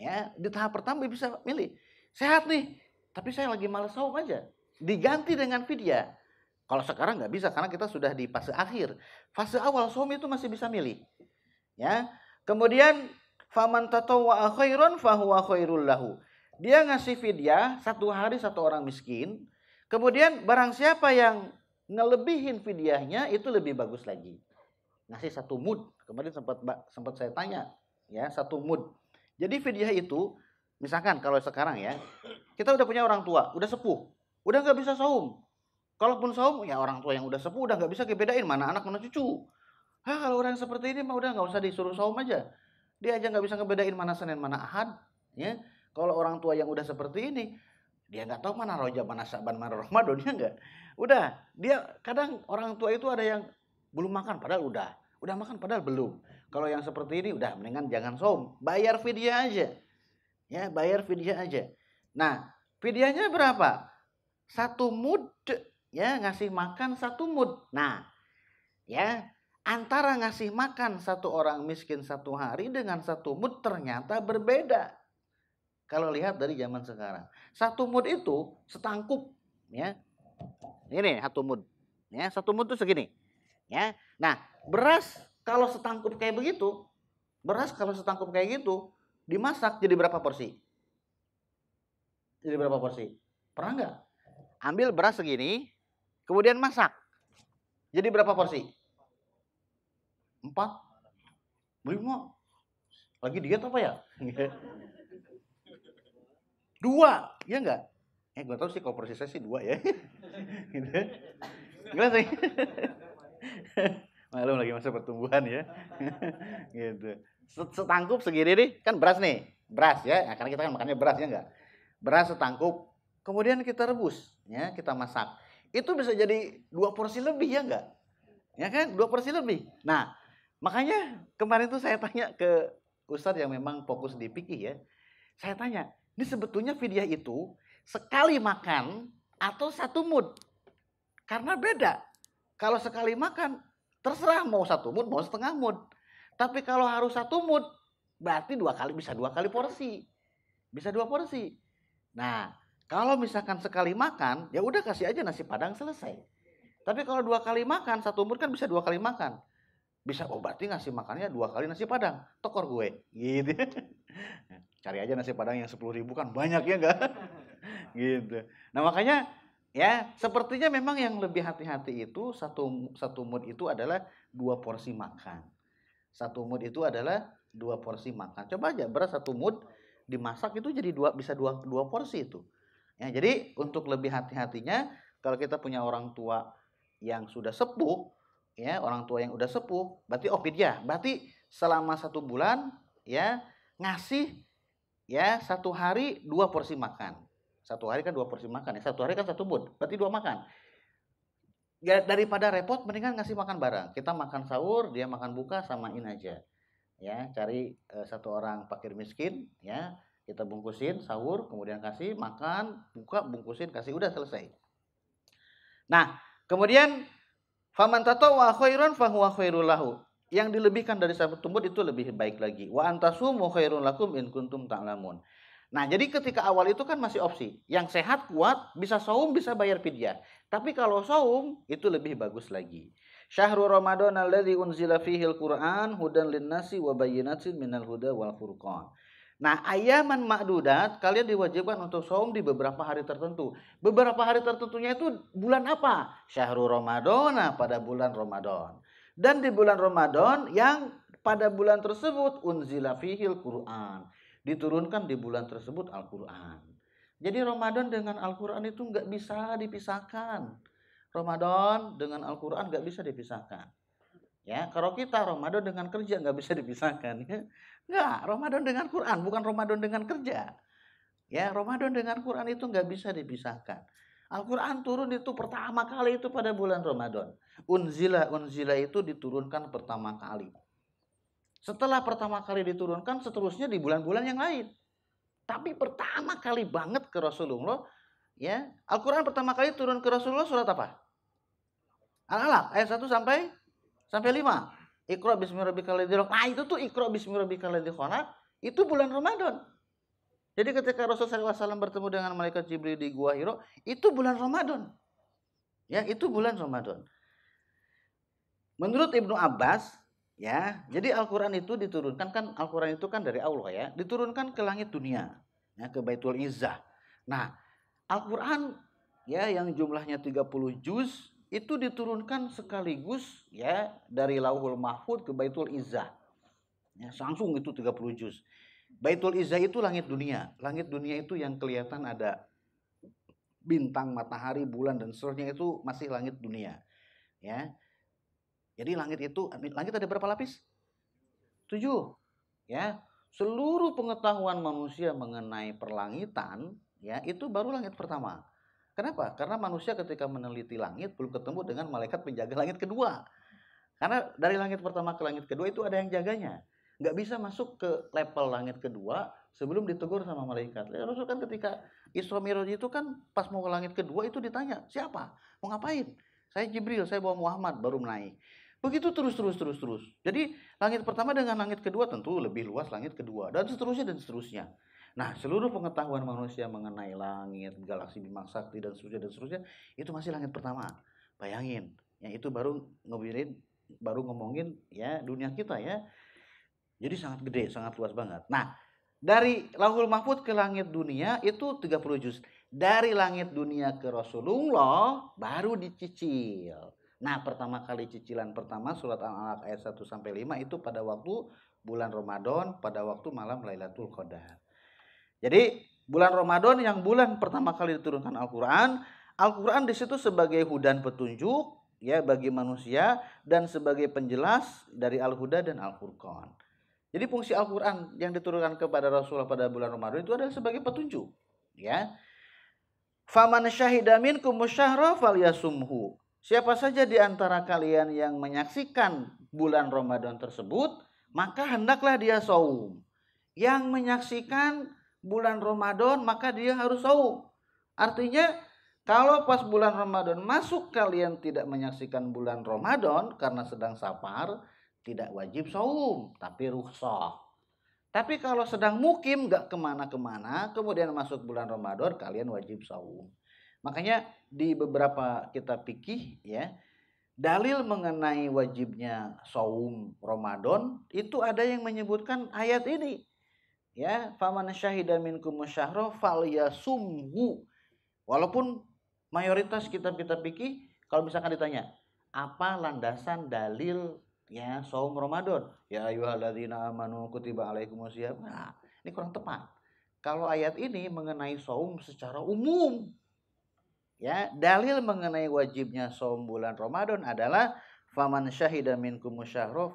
Ya, di tahap pertama bisa milih. Sehat nih, tapi saya lagi males saum aja. Diganti dengan vidya. Kalau sekarang nggak bisa karena kita sudah di fase akhir. Fase awal saum itu masih bisa milih. Ya. Kemudian faman tatawa khairan fahuwa khairul lahu. Dia ngasih fidyah satu hari satu orang miskin. Kemudian barang siapa yang ngelebihin fidyahnya itu lebih bagus lagi. Ngasih satu mud. Kemarin sempat sempat saya tanya ya satu mud. Jadi fidyah itu misalkan kalau sekarang ya kita udah punya orang tua, udah sepuh, udah gak bisa saum. Kalaupun saum ya orang tua yang udah sepuh udah gak bisa kebedain mana anak mana cucu. Hah, kalau orang seperti ini mah udah gak usah disuruh saum aja. Dia aja gak bisa ngebedain mana Senin mana Ahad, ya. Kalau orang tua yang udah seperti ini, dia nggak tahu mana roja, mana saban, mana Ramadan, ya nggak? Udah, dia kadang orang tua itu ada yang belum makan padahal udah. Udah makan padahal belum. Kalau yang seperti ini udah mendingan jangan som, bayar video aja. Ya, bayar video aja. Nah, videonya berapa? Satu mood, ya ngasih makan satu mood. Nah, ya antara ngasih makan satu orang miskin satu hari dengan satu mood ternyata berbeda. Kalau lihat dari zaman sekarang, satu mood itu setangkup ya. Ini satu mood, Ya, satu mood itu segini. Ya. Nah, beras kalau setangkup kayak begitu, beras kalau setangkup kayak gitu dimasak jadi berapa porsi? Jadi berapa porsi? Pernah nggak? Ambil beras segini, kemudian masak. Jadi berapa porsi? Empat? Lima? Lagi diet apa ya? Dua, ya enggak? Eh, gue tau sih kalau persisnya sih dua ya. gitu. Enggak sih. Malum lagi masa pertumbuhan ya. gitu. Setangkup segini nih, kan beras nih. Beras ya, nah, karena kita kan makannya beras ya enggak? Beras setangkup, kemudian kita rebus, ya, kita masak. Itu bisa jadi dua porsi lebih ya enggak? Ya kan? Dua porsi lebih. Nah, makanya kemarin tuh saya tanya ke Ustadz yang memang fokus di pikir ya. Saya tanya, ini sebetulnya fidyah itu sekali makan atau satu mood Karena beda. Kalau sekali makan, terserah mau satu mood mau setengah mood. Tapi kalau harus satu mood berarti dua kali bisa dua kali porsi. Bisa dua porsi. Nah, kalau misalkan sekali makan, ya udah kasih aja nasi padang selesai. Tapi kalau dua kali makan, satu mood kan bisa dua kali makan bisa oh berarti ngasih makannya dua kali nasi padang tokor gue gitu cari aja nasi padang yang sepuluh ribu kan banyak ya enggak gitu nah makanya ya sepertinya memang yang lebih hati-hati itu satu satu mood itu adalah dua porsi makan satu mood itu adalah dua porsi makan coba aja beras satu mood dimasak itu jadi dua bisa dua dua porsi itu ya jadi untuk lebih hati-hatinya kalau kita punya orang tua yang sudah sepuh ya orang tua yang sudah sepuh berarti ya berarti selama satu bulan ya ngasih ya satu hari dua porsi makan. Satu hari kan dua porsi makan ya. Satu hari kan satu bun, berarti dua makan. Ya, daripada repot mendingan ngasih makan barang. Kita makan sahur, dia makan buka samain aja. Ya, cari e, satu orang pakir miskin ya, kita bungkusin sahur, kemudian kasih makan, buka, bungkusin, kasih udah selesai. Nah, kemudian faman wa khairan fahuwa khairul lahu yang dilebihkan dari sahabat tumbuh itu lebih baik lagi. Wa antasumu khairun lakum in kuntum ta'lamun. Nah, jadi ketika awal itu kan masih opsi. Yang sehat, kuat, bisa saum, bisa bayar fidyah. Tapi kalau saum, itu lebih bagus lagi. Syahrul Ramadan alladzi unzila fihil Qur'an hudan linnasi wa bayyinatin minal huda wal furqan. Nah, ayaman makdudat kalian diwajibkan untuk saum di beberapa hari tertentu. Beberapa hari tertentunya itu bulan apa? Syahrul Ramadan pada bulan Ramadan. Dan di bulan Ramadan yang pada bulan tersebut unzila fihil Quran. Diturunkan di bulan tersebut Al-Quran. Jadi Ramadan dengan Al-Quran itu nggak bisa dipisahkan. Ramadan dengan Al-Quran nggak bisa dipisahkan. Ya, kalau kita Ramadan dengan kerja nggak bisa dipisahkan. Ya. Nggak, Ramadan dengan Quran, bukan Ramadan dengan kerja. Ya, Ramadan dengan Quran itu nggak bisa dipisahkan. Al-Quran turun itu pertama kali itu pada bulan Ramadan. Unzila, unzila itu diturunkan pertama kali. Setelah pertama kali diturunkan, seterusnya di bulan-bulan yang lain. Tapi pertama kali banget ke Rasulullah, ya Al-Quran pertama kali turun ke Rasulullah surat apa? Al-Alaq ayat 1 sampai sampai 5. Ikhra bismi rabbikal Nah, itu tuh ikhra bismi Nah itu bulan Ramadan. Jadi ketika Rasulullah SAW bertemu dengan malaikat Jibril di Gua Hiro, itu bulan Ramadan. Ya, itu bulan Ramadan. Menurut Ibnu Abbas, ya, jadi Al-Qur'an itu diturunkan kan Al-Qur'an itu kan dari Allah ya, diturunkan ke langit dunia, ya, ke Baitul Izzah. Nah, Al-Qur'an ya yang jumlahnya 30 juz itu diturunkan sekaligus ya dari Lauhul Mahfud ke Baitul Izzah. Ya, langsung itu 30 juz. Baitul Izzah itu langit dunia. Langit dunia itu yang kelihatan ada bintang, matahari, bulan dan seterusnya itu masih langit dunia. Ya. Jadi langit itu langit ada berapa lapis? Tujuh. Ya. Seluruh pengetahuan manusia mengenai perlangitan ya itu baru langit pertama. Kenapa? Karena manusia ketika meneliti langit belum ketemu dengan malaikat penjaga langit kedua. Karena dari langit pertama ke langit kedua itu ada yang jaganya nggak bisa masuk ke level langit kedua sebelum ditegur sama malaikat. Ya, Rasul kan ketika Isra Miraj itu kan pas mau ke langit kedua itu ditanya, siapa? Mau ngapain? Saya Jibril, saya bawa Muhammad baru naik. Begitu terus terus terus terus. Jadi langit pertama dengan langit kedua tentu lebih luas langit kedua dan seterusnya dan seterusnya. Nah, seluruh pengetahuan manusia mengenai langit, galaksi Bima Sakti dan seterusnya dan seterusnya itu masih langit pertama. Bayangin, yang itu baru ngobirin baru ngomongin ya dunia kita ya jadi sangat gede, sangat luas banget. Nah, dari Lauhul Mahfud ke langit dunia itu 30 juz. Dari langit dunia ke Rasulullah baru dicicil. Nah, pertama kali cicilan pertama surat Al-Alaq ayat 1 sampai 5 itu pada waktu bulan Ramadan, pada waktu malam Lailatul Qadar. Jadi, bulan Ramadan yang bulan pertama kali diturunkan Al-Qur'an, Al-Qur'an di situ sebagai hudan petunjuk ya bagi manusia dan sebagai penjelas dari Al-Huda dan Al-Furqan. Jadi fungsi Al-Quran yang diturunkan kepada Rasulullah pada bulan Ramadan itu adalah sebagai petunjuk. Ya. Faman syahidah minkum fal yasumhu. Siapa saja di antara kalian yang menyaksikan bulan Ramadan tersebut, maka hendaklah dia saum. Yang menyaksikan bulan Ramadan, maka dia harus saum. Artinya, kalau pas bulan Ramadan masuk kalian tidak menyaksikan bulan Ramadan karena sedang safar, tidak wajib saum tapi rukhsah. Tapi kalau sedang mukim gak kemana-kemana kemudian masuk bulan Ramadan kalian wajib saum. Makanya di beberapa kitab fikih ya dalil mengenai wajibnya saum Ramadan itu ada yang menyebutkan ayat ini. Ya, faman syahida minkum falyasumhu. Walaupun mayoritas kitab-kitab fikih kalau misalkan ditanya apa landasan dalil ya saum Ramadan ya ayyuhalladzina amanu kutiba alaikumusiyam nah ini kurang tepat kalau ayat ini mengenai saum secara umum ya dalil mengenai wajibnya saum bulan Ramadan adalah faman syahida minkum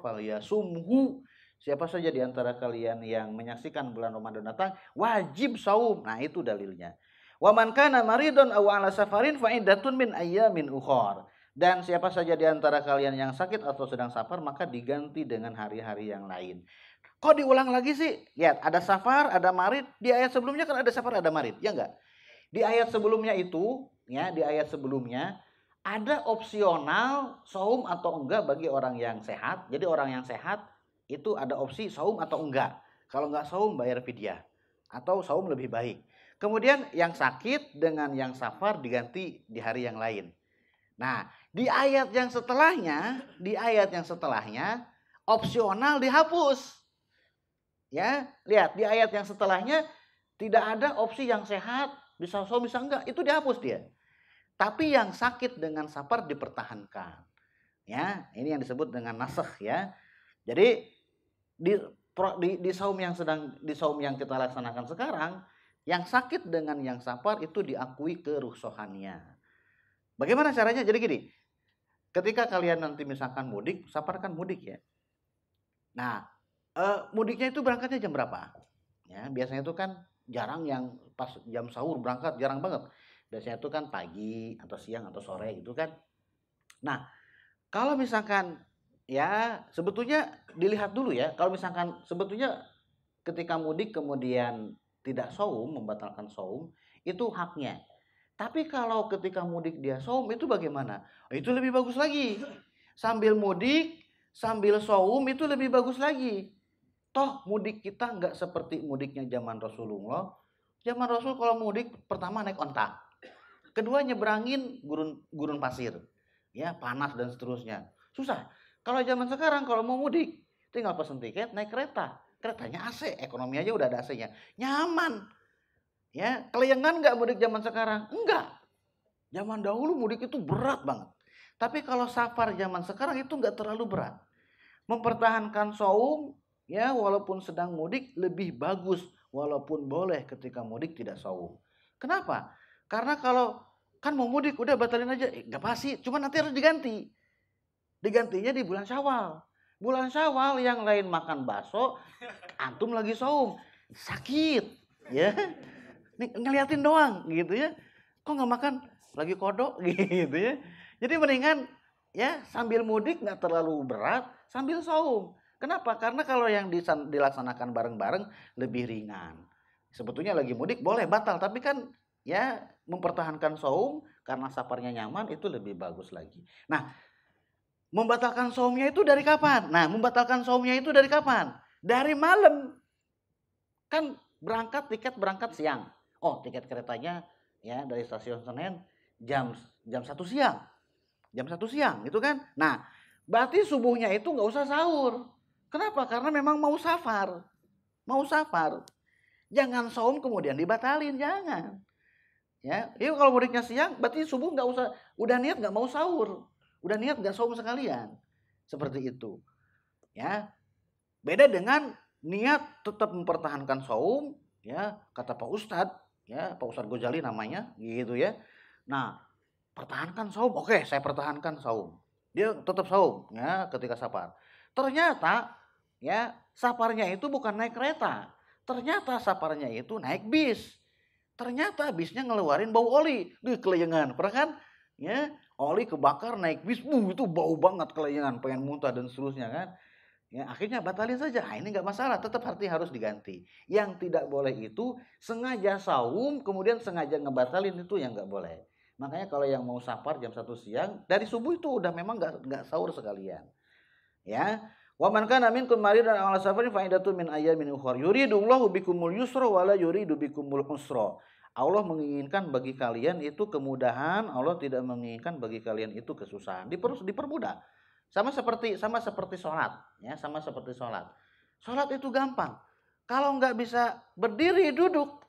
falyasumhu siapa saja di antara kalian yang menyaksikan bulan Ramadan datang wajib saum nah itu dalilnya Waman kana maridun aw ala safarin fa iddatun min ayyamin ukhra dan siapa saja di antara kalian yang sakit atau sedang safar maka diganti dengan hari-hari yang lain. Kok diulang lagi sih? Lihat, ada safar, ada marit. Di ayat sebelumnya kan ada safar, ada marit. Ya enggak? Di ayat sebelumnya itu, ya, di ayat sebelumnya ada opsional saum atau enggak bagi orang yang sehat. Jadi orang yang sehat itu ada opsi saum atau enggak. Kalau enggak saum bayar fidyah atau saum lebih baik. Kemudian yang sakit dengan yang safar diganti di hari yang lain. Nah, di ayat yang setelahnya, di ayat yang setelahnya opsional dihapus. Ya, lihat di ayat yang setelahnya tidak ada opsi yang sehat, bisa so bisa enggak, itu dihapus dia. Tapi yang sakit dengan sabar dipertahankan. Ya, ini yang disebut dengan nasakh ya. Jadi di di, di saum yang sedang di saum yang kita laksanakan sekarang, yang sakit dengan yang sabar itu diakui kerusuhannya. Bagaimana caranya? Jadi gini, ketika kalian nanti misalkan mudik, saparkan mudik ya. Nah, eh, mudiknya itu berangkatnya jam berapa? Ya, biasanya itu kan jarang yang pas jam sahur berangkat, jarang banget. Biasanya itu kan pagi atau siang atau sore gitu kan. Nah, kalau misalkan ya sebetulnya dilihat dulu ya. Kalau misalkan sebetulnya ketika mudik kemudian tidak saum, membatalkan saum, itu haknya tapi kalau ketika mudik dia saum itu bagaimana? Itu lebih bagus lagi. Sambil mudik, sambil saum itu lebih bagus lagi. Toh mudik kita nggak seperti mudiknya zaman Rasulullah. Zaman Rasul kalau mudik pertama naik onta, Kedua nyebrangin gurun gurun pasir. Ya, panas dan seterusnya. Susah. Kalau zaman sekarang kalau mau mudik tinggal pesen tiket naik kereta. Keretanya AC, ekonomi aja udah ada AC-nya. Nyaman Ya, kelayangan nggak mudik zaman sekarang? Enggak. Zaman dahulu mudik itu berat banget. Tapi kalau safar zaman sekarang itu nggak terlalu berat. Mempertahankan saum ya walaupun sedang mudik lebih bagus walaupun boleh ketika mudik tidak saum. Kenapa? Karena kalau kan mau mudik udah batalin aja, eh, gak pasti. Cuma nanti harus diganti. Digantinya di bulan Syawal. Bulan Syawal yang lain makan bakso, antum lagi saum. Sakit, ya. Nih, ngeliatin doang gitu ya. Kok nggak makan? Lagi kodok gitu ya. Jadi mendingan ya sambil mudik nggak terlalu berat, sambil saum. Kenapa? Karena kalau yang dilaksanakan bareng-bareng lebih ringan. Sebetulnya lagi mudik boleh batal, tapi kan ya mempertahankan saum karena saparnya nyaman itu lebih bagus lagi. Nah, membatalkan saumnya itu dari kapan? Nah, membatalkan saumnya itu dari kapan? Dari malam. Kan berangkat tiket berangkat siang oh tiket keretanya ya dari stasiun Senen jam jam satu siang jam satu siang gitu kan nah berarti subuhnya itu nggak usah sahur kenapa karena memang mau safar mau safar jangan saum kemudian dibatalin jangan ya itu kalau muridnya siang berarti subuh nggak usah udah niat nggak mau sahur udah niat nggak saum sekalian seperti itu ya beda dengan niat tetap mempertahankan saum ya kata Pak Ustadz ya Pak Ustadz Gojali namanya gitu ya nah pertahankan saum oke saya pertahankan saum dia tetap saum ya ketika safar ternyata ya saparnya itu bukan naik kereta ternyata saparnya itu naik bis ternyata bisnya ngeluarin bau oli di kelayangan pernah kan ya oli kebakar naik bis bu itu bau banget kelayangan pengen muntah dan seterusnya kan Ya, akhirnya batalin saja. Nah, ini nggak masalah, tetap hati harus diganti. Yang tidak boleh itu sengaja saum, kemudian sengaja ngebatalin itu yang nggak boleh. Makanya kalau yang mau safar jam 1 siang, dari subuh itu udah memang nggak nggak sahur sekalian. Ya, wa man kana minkum maridun aw ala min ayat min ayamin ukhra. Yuridullahu bikumul yusra wa la yuridu bikumul usra. Allah menginginkan bagi kalian itu kemudahan, Allah tidak menginginkan bagi kalian itu kesusahan. Diper, dipermudah sama seperti sama seperti sholat, ya sama seperti sholat. Sholat itu gampang. Kalau nggak bisa berdiri duduk,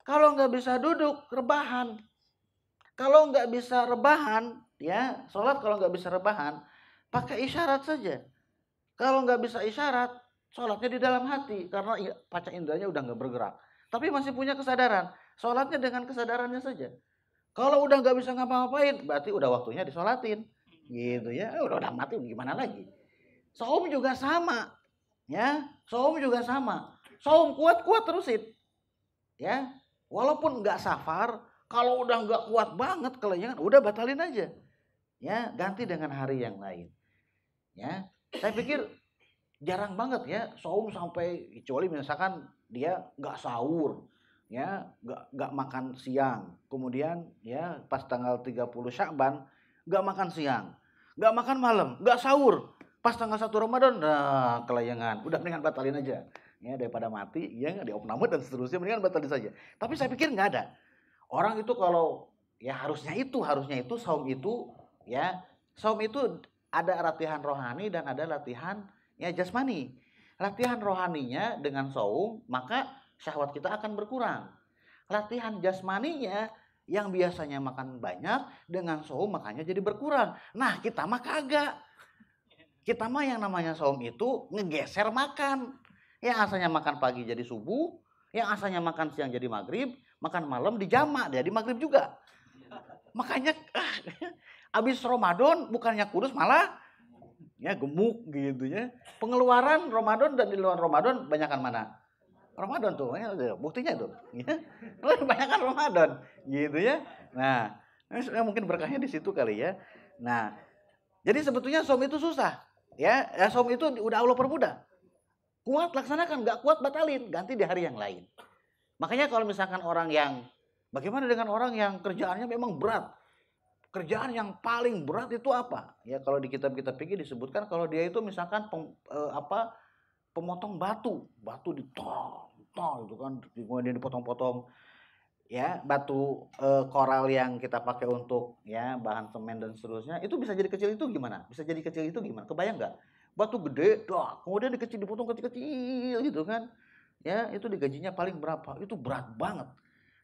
kalau nggak bisa duduk rebahan. Kalau nggak bisa rebahan, ya sholat kalau nggak bisa rebahan, pakai isyarat saja. Kalau nggak bisa isyarat, sholatnya di dalam hati karena ya, paca indranya udah nggak bergerak. Tapi masih punya kesadaran. Sholatnya dengan kesadarannya saja. Kalau udah nggak bisa ngapa-ngapain, berarti udah waktunya disolatin. Gitu ya. Eh, udah udah mati gimana lagi? Saum juga sama. Ya, saum juga sama. Saum kuat-kuat terusin. Ya. Walaupun nggak safar, kalau udah nggak kuat banget kelenyangan, udah batalin aja. Ya, ganti dengan hari yang lain. Ya. Saya pikir jarang banget ya saum sampai kecuali misalkan dia nggak sahur ya nggak nggak makan siang kemudian ya pas tanggal 30 Syakban Gak makan siang, gak makan malam, gak sahur. Pas tanggal satu Ramadan, nah, kelayangan. Udah mendingan batalin aja. Ya, daripada mati, ya nggak opname dan seterusnya, mendingan batalin saja. Tapi saya pikir nggak ada. Orang itu kalau ya harusnya itu, harusnya itu saum itu ya saum itu ada latihan rohani dan ada latihan ya jasmani. Latihan rohaninya dengan saum maka syahwat kita akan berkurang. Latihan jasmaninya yang biasanya makan banyak dengan saum makanya jadi berkurang. Nah kita mah kagak. Kita mah yang namanya saum itu ngegeser makan. Yang asalnya makan pagi jadi subuh, yang asalnya makan siang jadi maghrib, makan malam dijamak jadi maghrib juga. Makanya ah, abis Ramadan bukannya kurus malah ya gemuk gitu ya. Pengeluaran Ramadan dan di luar Ramadan banyakkan mana? Ramadan tuh, ya, buktinya tuh. Ya. Oh, Banyak kan Ramadan, gitu ya. Nah, mungkin berkahnya di situ kali ya. Nah, jadi sebetulnya som itu susah, ya. ya som itu udah Allah permudah. Kuat laksanakan, nggak kuat batalin, ganti di hari yang lain. Makanya kalau misalkan orang yang bagaimana dengan orang yang kerjaannya memang berat, kerjaan yang paling berat itu apa? Ya kalau di kitab-kitab pikir disebutkan kalau dia itu misalkan peng, eh, apa pemotong batu batu ditol tol itu kan kemudian dipotong-potong ya batu e, koral yang kita pakai untuk ya bahan semen dan seterusnya itu bisa jadi kecil itu gimana bisa jadi kecil itu gimana kebayang nggak batu gede dah kemudian dikecil dipotong kecil-kecil gitu kan ya itu digajinya paling berapa itu berat banget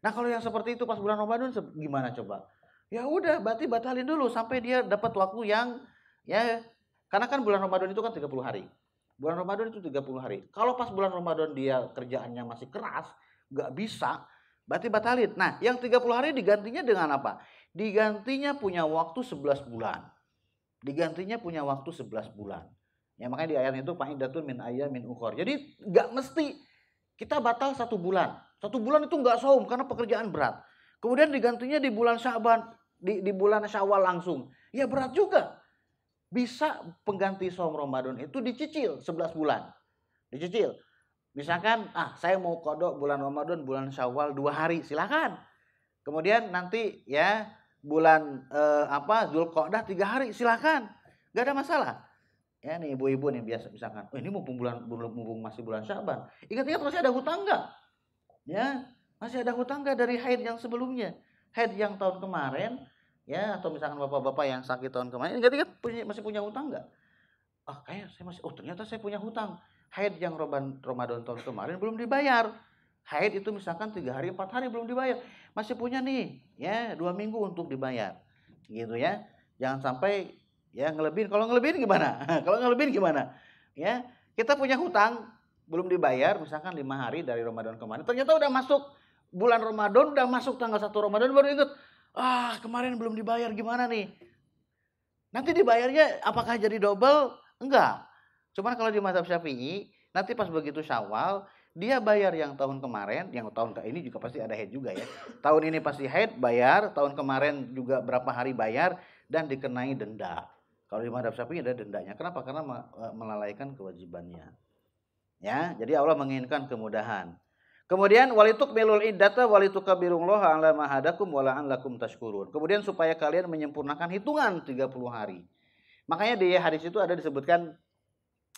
nah kalau yang seperti itu pas bulan Ramadan gimana coba ya udah berarti batalin dulu sampai dia dapat waktu yang ya karena kan bulan Ramadan itu kan 30 hari Bulan Ramadan itu 30 hari. Kalau pas bulan Ramadan dia kerjaannya masih keras, nggak bisa, berarti batalin. Nah, yang 30 hari digantinya dengan apa? Digantinya punya waktu 11 bulan. Digantinya punya waktu 11 bulan. Ya makanya di ayat itu tuh min ayam min ukhor. Jadi nggak mesti kita batal satu bulan. Satu bulan itu nggak saum karena pekerjaan berat. Kemudian digantinya di bulan Syaban, di, di bulan Syawal langsung. Ya berat juga bisa pengganti saum Ramadan itu dicicil 11 bulan. Dicicil. Misalkan, ah saya mau kodok bulan Ramadan, bulan Syawal dua hari, silakan. Kemudian nanti ya bulan eh, apa Zulqodah tiga hari, silakan. Gak ada masalah. Ya nih ibu-ibu nih biasa misalkan, oh, ini mumpung bulan mumpung masih bulan Syaban. Ingat-ingat masih ada hutang nggak? Ya, masih ada hutang nggak dari haid yang sebelumnya? Haid yang tahun kemarin ya atau misalkan bapak-bapak yang sakit tahun kemarin ingat-ingat punya, masih punya hutang nggak ah oh, kayak saya masih oh ternyata saya punya hutang haid yang roban Ramadan tahun kemarin belum dibayar haid itu misalkan tiga hari empat hari belum dibayar masih punya nih ya dua minggu untuk dibayar gitu ya jangan sampai ya ngelebihin kalau ngelebihin gimana kalau ngelebihin gimana ya kita punya hutang belum dibayar misalkan lima hari dari Ramadan kemarin ternyata udah masuk bulan Ramadan udah masuk tanggal satu Ramadan baru inget ah kemarin belum dibayar gimana nih? Nanti dibayarnya apakah jadi double? Enggak. Cuman kalau di mazhab Syafi'i, nanti pas begitu Syawal, dia bayar yang tahun kemarin, yang tahun ini juga pasti ada head juga ya. Tahun ini pasti head bayar, tahun kemarin juga berapa hari bayar dan dikenai denda. Kalau di mazhab Syafi'i ada dendanya. Kenapa? Karena melalaikan kewajibannya. Ya, jadi Allah menginginkan kemudahan. Kemudian walituk milul iddata walituk loha ala mahadakum wala lakum tashkurun. Kemudian supaya kalian menyempurnakan hitungan 30 hari. Makanya di hadis itu ada disebutkan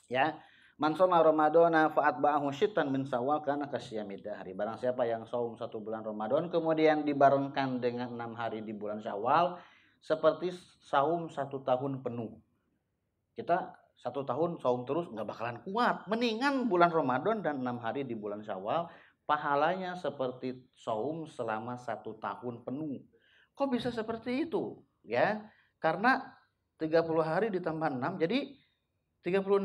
ya Mansoma Ramadana faat ba'ahu syitan min sawal karena kasyamid hari. Barang siapa yang saum satu bulan Ramadan kemudian dibarengkan dengan enam hari di bulan Syawal seperti saum satu tahun penuh. Kita satu tahun saum terus nggak bakalan kuat. Mendingan bulan Ramadan dan enam hari di bulan Syawal pahalanya seperti saum selama satu tahun penuh. Kok bisa hmm. seperti itu? Ya, karena 30 hari ditambah 6 jadi 36.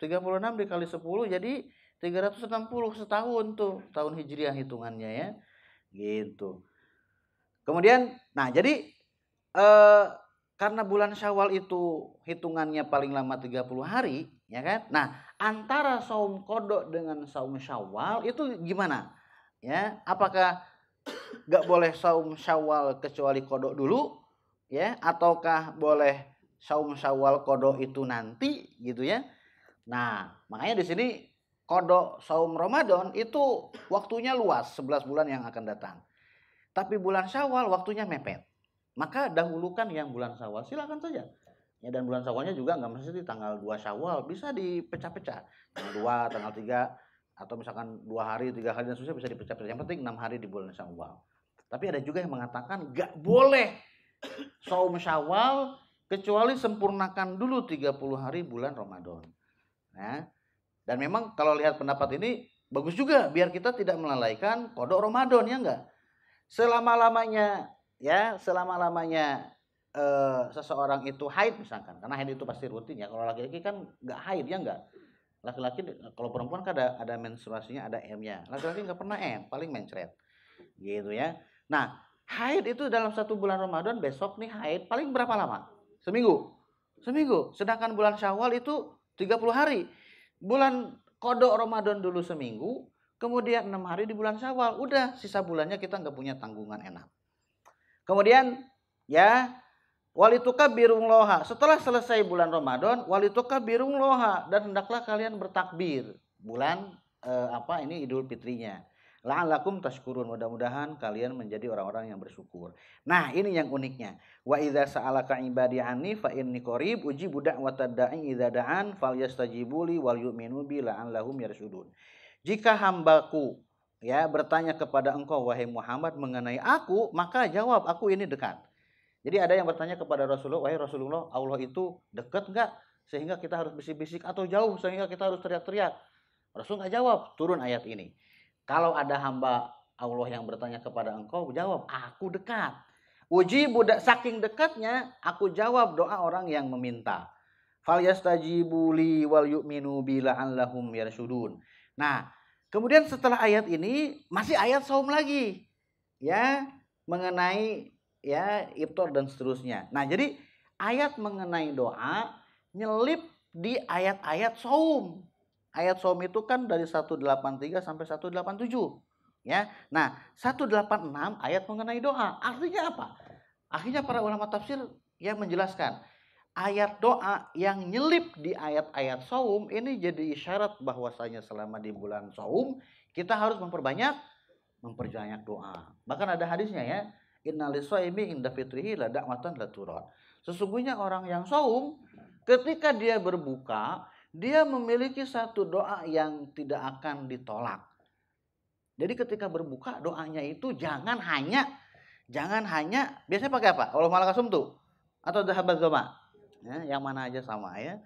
36 dikali 10 jadi 360 setahun tuh tahun hijriah hitungannya ya. Gitu. Kemudian nah jadi eh, karena bulan Syawal itu hitungannya paling lama 30 hari, ya kan? Nah, antara saum kodok dengan saum syawal itu gimana? Ya, apakah nggak boleh saum syawal kecuali kodok dulu? Ya, ataukah boleh saum syawal kodok itu nanti gitu ya? Nah, makanya di sini kodok saum Ramadan itu waktunya luas 11 bulan yang akan datang. Tapi bulan syawal waktunya mepet. Maka dahulukan yang bulan syawal silakan saja. Ya, dan bulan Syawalnya juga nggak mesti di tanggal 2 Syawal, bisa dipecah-pecah. Tanggal 2, tanggal 3 atau misalkan dua hari, tiga hari dan seterusnya bisa dipecah-pecah. Yang penting enam hari di bulan Syawal. Tapi ada juga yang mengatakan nggak boleh saum Syawal kecuali sempurnakan dulu 30 hari bulan Ramadan. Nah, dan memang kalau lihat pendapat ini bagus juga biar kita tidak melalaikan kodok Ramadan ya enggak? Selama-lamanya ya, selama-lamanya e, seseorang itu haid misalkan karena haid itu pasti rutin ya kalau laki-laki kan nggak haid ya nggak laki-laki kalau perempuan kan ada ada menstruasinya ada m-nya laki-laki nggak pernah m paling mencret gitu ya nah haid itu dalam satu bulan ramadan besok nih haid paling berapa lama seminggu seminggu sedangkan bulan syawal itu 30 hari bulan kodok ramadan dulu seminggu kemudian enam hari di bulan syawal udah sisa bulannya kita nggak punya tanggungan enak kemudian ya Walituka birung loha. Setelah selesai bulan Ramadan, walituka birung loha dan hendaklah kalian bertakbir bulan eh, apa ini Idul Fitrinya. La'alakum tashkurun. Mudah-mudahan kalian menjadi orang-orang yang bersyukur. Nah, ini yang uniknya. Wa idza sa'alaka ibadi anni fa inni qarib ujibu da'watad da'i idza da'an falyastajibu li wal yu'minu bi la'allahum yarsudun. Jika hambaku ya bertanya kepada engkau wahai Muhammad mengenai aku, maka jawab aku ini dekat jadi ada yang bertanya kepada Rasulullah, wahai Rasulullah, Allah itu dekat nggak? Sehingga kita harus bisik-bisik atau jauh sehingga kita harus teriak-teriak. Rasul nggak jawab, turun ayat ini. Kalau ada hamba Allah yang bertanya kepada engkau, jawab, aku dekat. Uji budak saking dekatnya, aku jawab doa orang yang meminta. Fal yastajibuli wal yu'minu bila anlahum yarsudun. Nah, kemudian setelah ayat ini masih ayat saum lagi. Ya, mengenai ya iftar dan seterusnya. Nah, jadi ayat mengenai doa nyelip di ayat-ayat saum. Ayat saum itu kan dari 183 sampai 187. Ya. Nah, 186 ayat mengenai doa. Artinya apa? Akhirnya para ulama tafsir yang menjelaskan ayat doa yang nyelip di ayat-ayat saum ini jadi isyarat bahwasanya selama di bulan saum kita harus memperbanyak memperbanyak doa. Bahkan ada hadisnya ya, Innalisoimi inda fitrihi la da'watan Sesungguhnya orang yang saum ketika dia berbuka dia memiliki satu doa yang tidak akan ditolak. Jadi ketika berbuka doanya itu jangan hanya jangan hanya biasanya pakai apa? Kalau malakasum tuh atau dahabagama. Ya, yang mana aja sama ya.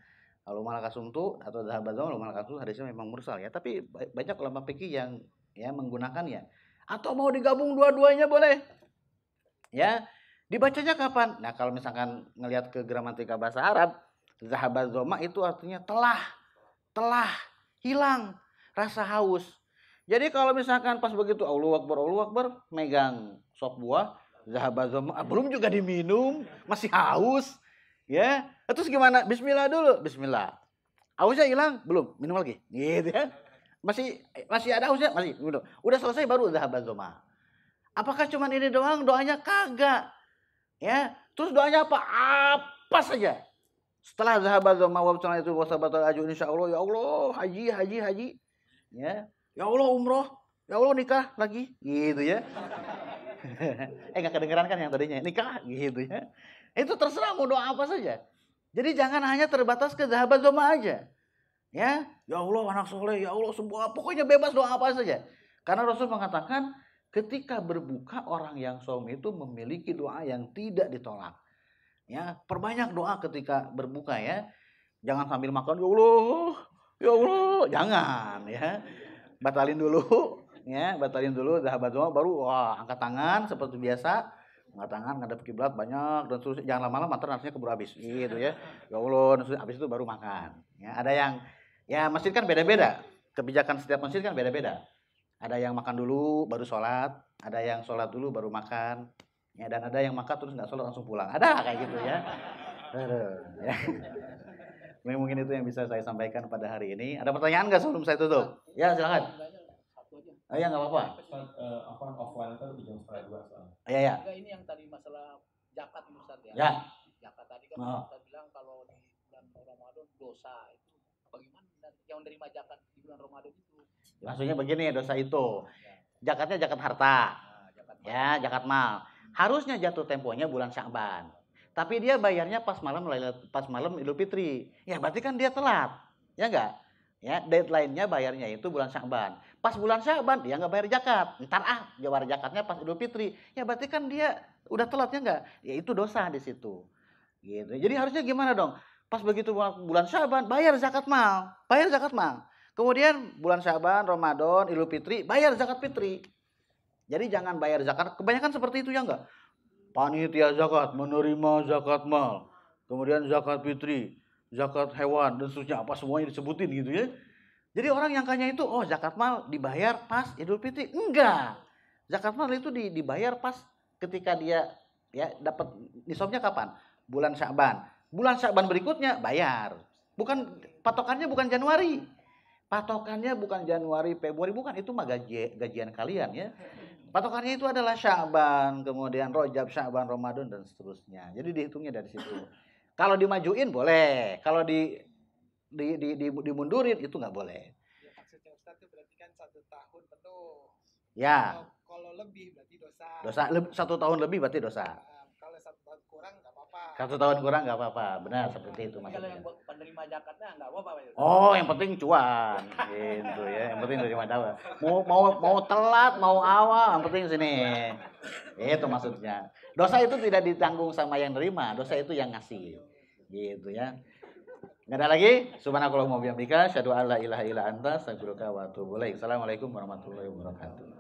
Kalau malakasum tuh atau dahabagama, kalau malakasum hadisnya memang mursal ya, tapi banyak ulama fikih yang ya menggunakannya. Atau mau digabung dua-duanya boleh ya dibacanya kapan nah kalau misalkan ngelihat ke gramatika bahasa Arab zahabat zoma itu artinya telah telah hilang rasa haus jadi kalau misalkan pas begitu Allah Akbar Allah Akbar megang sop buah zahabat zoma ah, belum juga diminum masih haus ya nah, terus gimana bismillah dulu bismillah hausnya hilang belum minum lagi gitu ya masih masih ada hausnya masih udah selesai baru zahabat zoma Apakah cuman ini doang doanya kagak? Ya, terus doanya apa? Apa saja. Setelah zahaba zama wa itu wasabatul aju allah ya Allah haji haji haji. Ya. Ya Allah umroh, ya Allah nikah lagi gitu ya. eh nggak kedengeran kan yang tadinya nikah gitu ya. Itu terserah mau doa apa saja. Jadi jangan hanya terbatas ke zahabat zama aja. Ya, ya Allah anak soleh, ya Allah semua pokoknya bebas doa apa saja. Karena Rasul mengatakan Ketika berbuka orang yang saum itu memiliki doa yang tidak ditolak. Ya, perbanyak doa ketika berbuka ya. Jangan sambil makan, ya Allah, ya Allah, jangan ya. Batalin dulu ya, batalin dulu sahabat doa baru wah angkat tangan seperti biasa angkat tangan ngadep kiblat banyak dan terus jangan lama-lama ntar nasinya keburu habis gitu ya ya allah terus habis itu baru makan ya ada yang ya masjid kan beda-beda kebijakan setiap masjid kan beda-beda ada yang makan dulu baru sholat ada yang sholat dulu baru makan ya dan ada yang makan terus nggak sholat langsung pulang ada kayak gitu ya ya mungkin itu yang bisa saya sampaikan pada hari ini ada pertanyaan nggak sebelum saya tutup ya silakan Oh iya nggak apa-apa. Eh, apa offline itu di jam setengah soalnya. Iya iya. Ini yang tadi masalah zakat Ustaz ya. Ya. Zakat tadi kan oh. kita bilang kalau di bulan Ramadan dosa itu bagaimana yang menerima zakat di bulan Ramadan itu Maksudnya begini dosa hmm. itu. Jakatnya jakat harta. Ah, ya, jakat mal. Harusnya jatuh temponya bulan Syakban. Tapi dia bayarnya pas malam pas malam Idul Fitri. Ya berarti kan dia telat. Ya enggak? Ya, deadline-nya bayarnya itu bulan Syakban. Pas bulan Syakban dia nggak bayar zakat. Ntar ah, jawar zakatnya pas Idul Fitri. Ya berarti kan dia udah telatnya enggak? Ya itu dosa di situ. Gitu. Jadi harusnya gimana dong? Pas begitu bulan Syakban bayar zakat mal, bayar zakat mal. Kemudian bulan Syaban, Ramadan, Idul Fitri, bayar zakat fitri. Jadi jangan bayar zakat. Kebanyakan seperti itu ya enggak? Panitia zakat menerima zakat mal, kemudian zakat fitri, zakat hewan dan seterusnya apa semuanya disebutin gitu ya. Jadi orang yang kanya itu oh zakat mal dibayar pas Idul Fitri. Enggak. Zakat mal itu dibayar pas ketika dia ya dapat nisabnya kapan? Bulan Syaban. Bulan Syaban berikutnya bayar. Bukan patokannya bukan Januari. Patokannya bukan Januari, Februari, bukan itu mah gaji, gajian kalian ya. Patokannya itu adalah Syaban, kemudian Rojab, Syaban, Ramadan dan seterusnya. Jadi dihitungnya dari situ. Kalau dimajuin boleh, kalau di di, di, di dimundurin itu nggak boleh. Ya, maksudnya Ustaz berarti kan satu tahun penuh. Ya. Kalau, lebih berarti dosa. Dosa satu tahun lebih berarti dosa. Ya apa-apa. Satu tahun kurang nggak apa-apa, benar seperti itu maksudnya. Kalau yang penerima zakatnya nggak apa-apa. Oh, yang penting cuan, gitu ya. Yang penting dari mana Mau mau mau telat, mau awal, yang penting sini. itu maksudnya. Dosa itu tidak ditanggung sama yang nerima, dosa itu yang ngasih, gitu ya. Nggak ada lagi? Subhanakallahumma wabihamdika, syadu alla ilaha illa anta, wa atubu Assalamualaikum warahmatullahi wabarakatuh.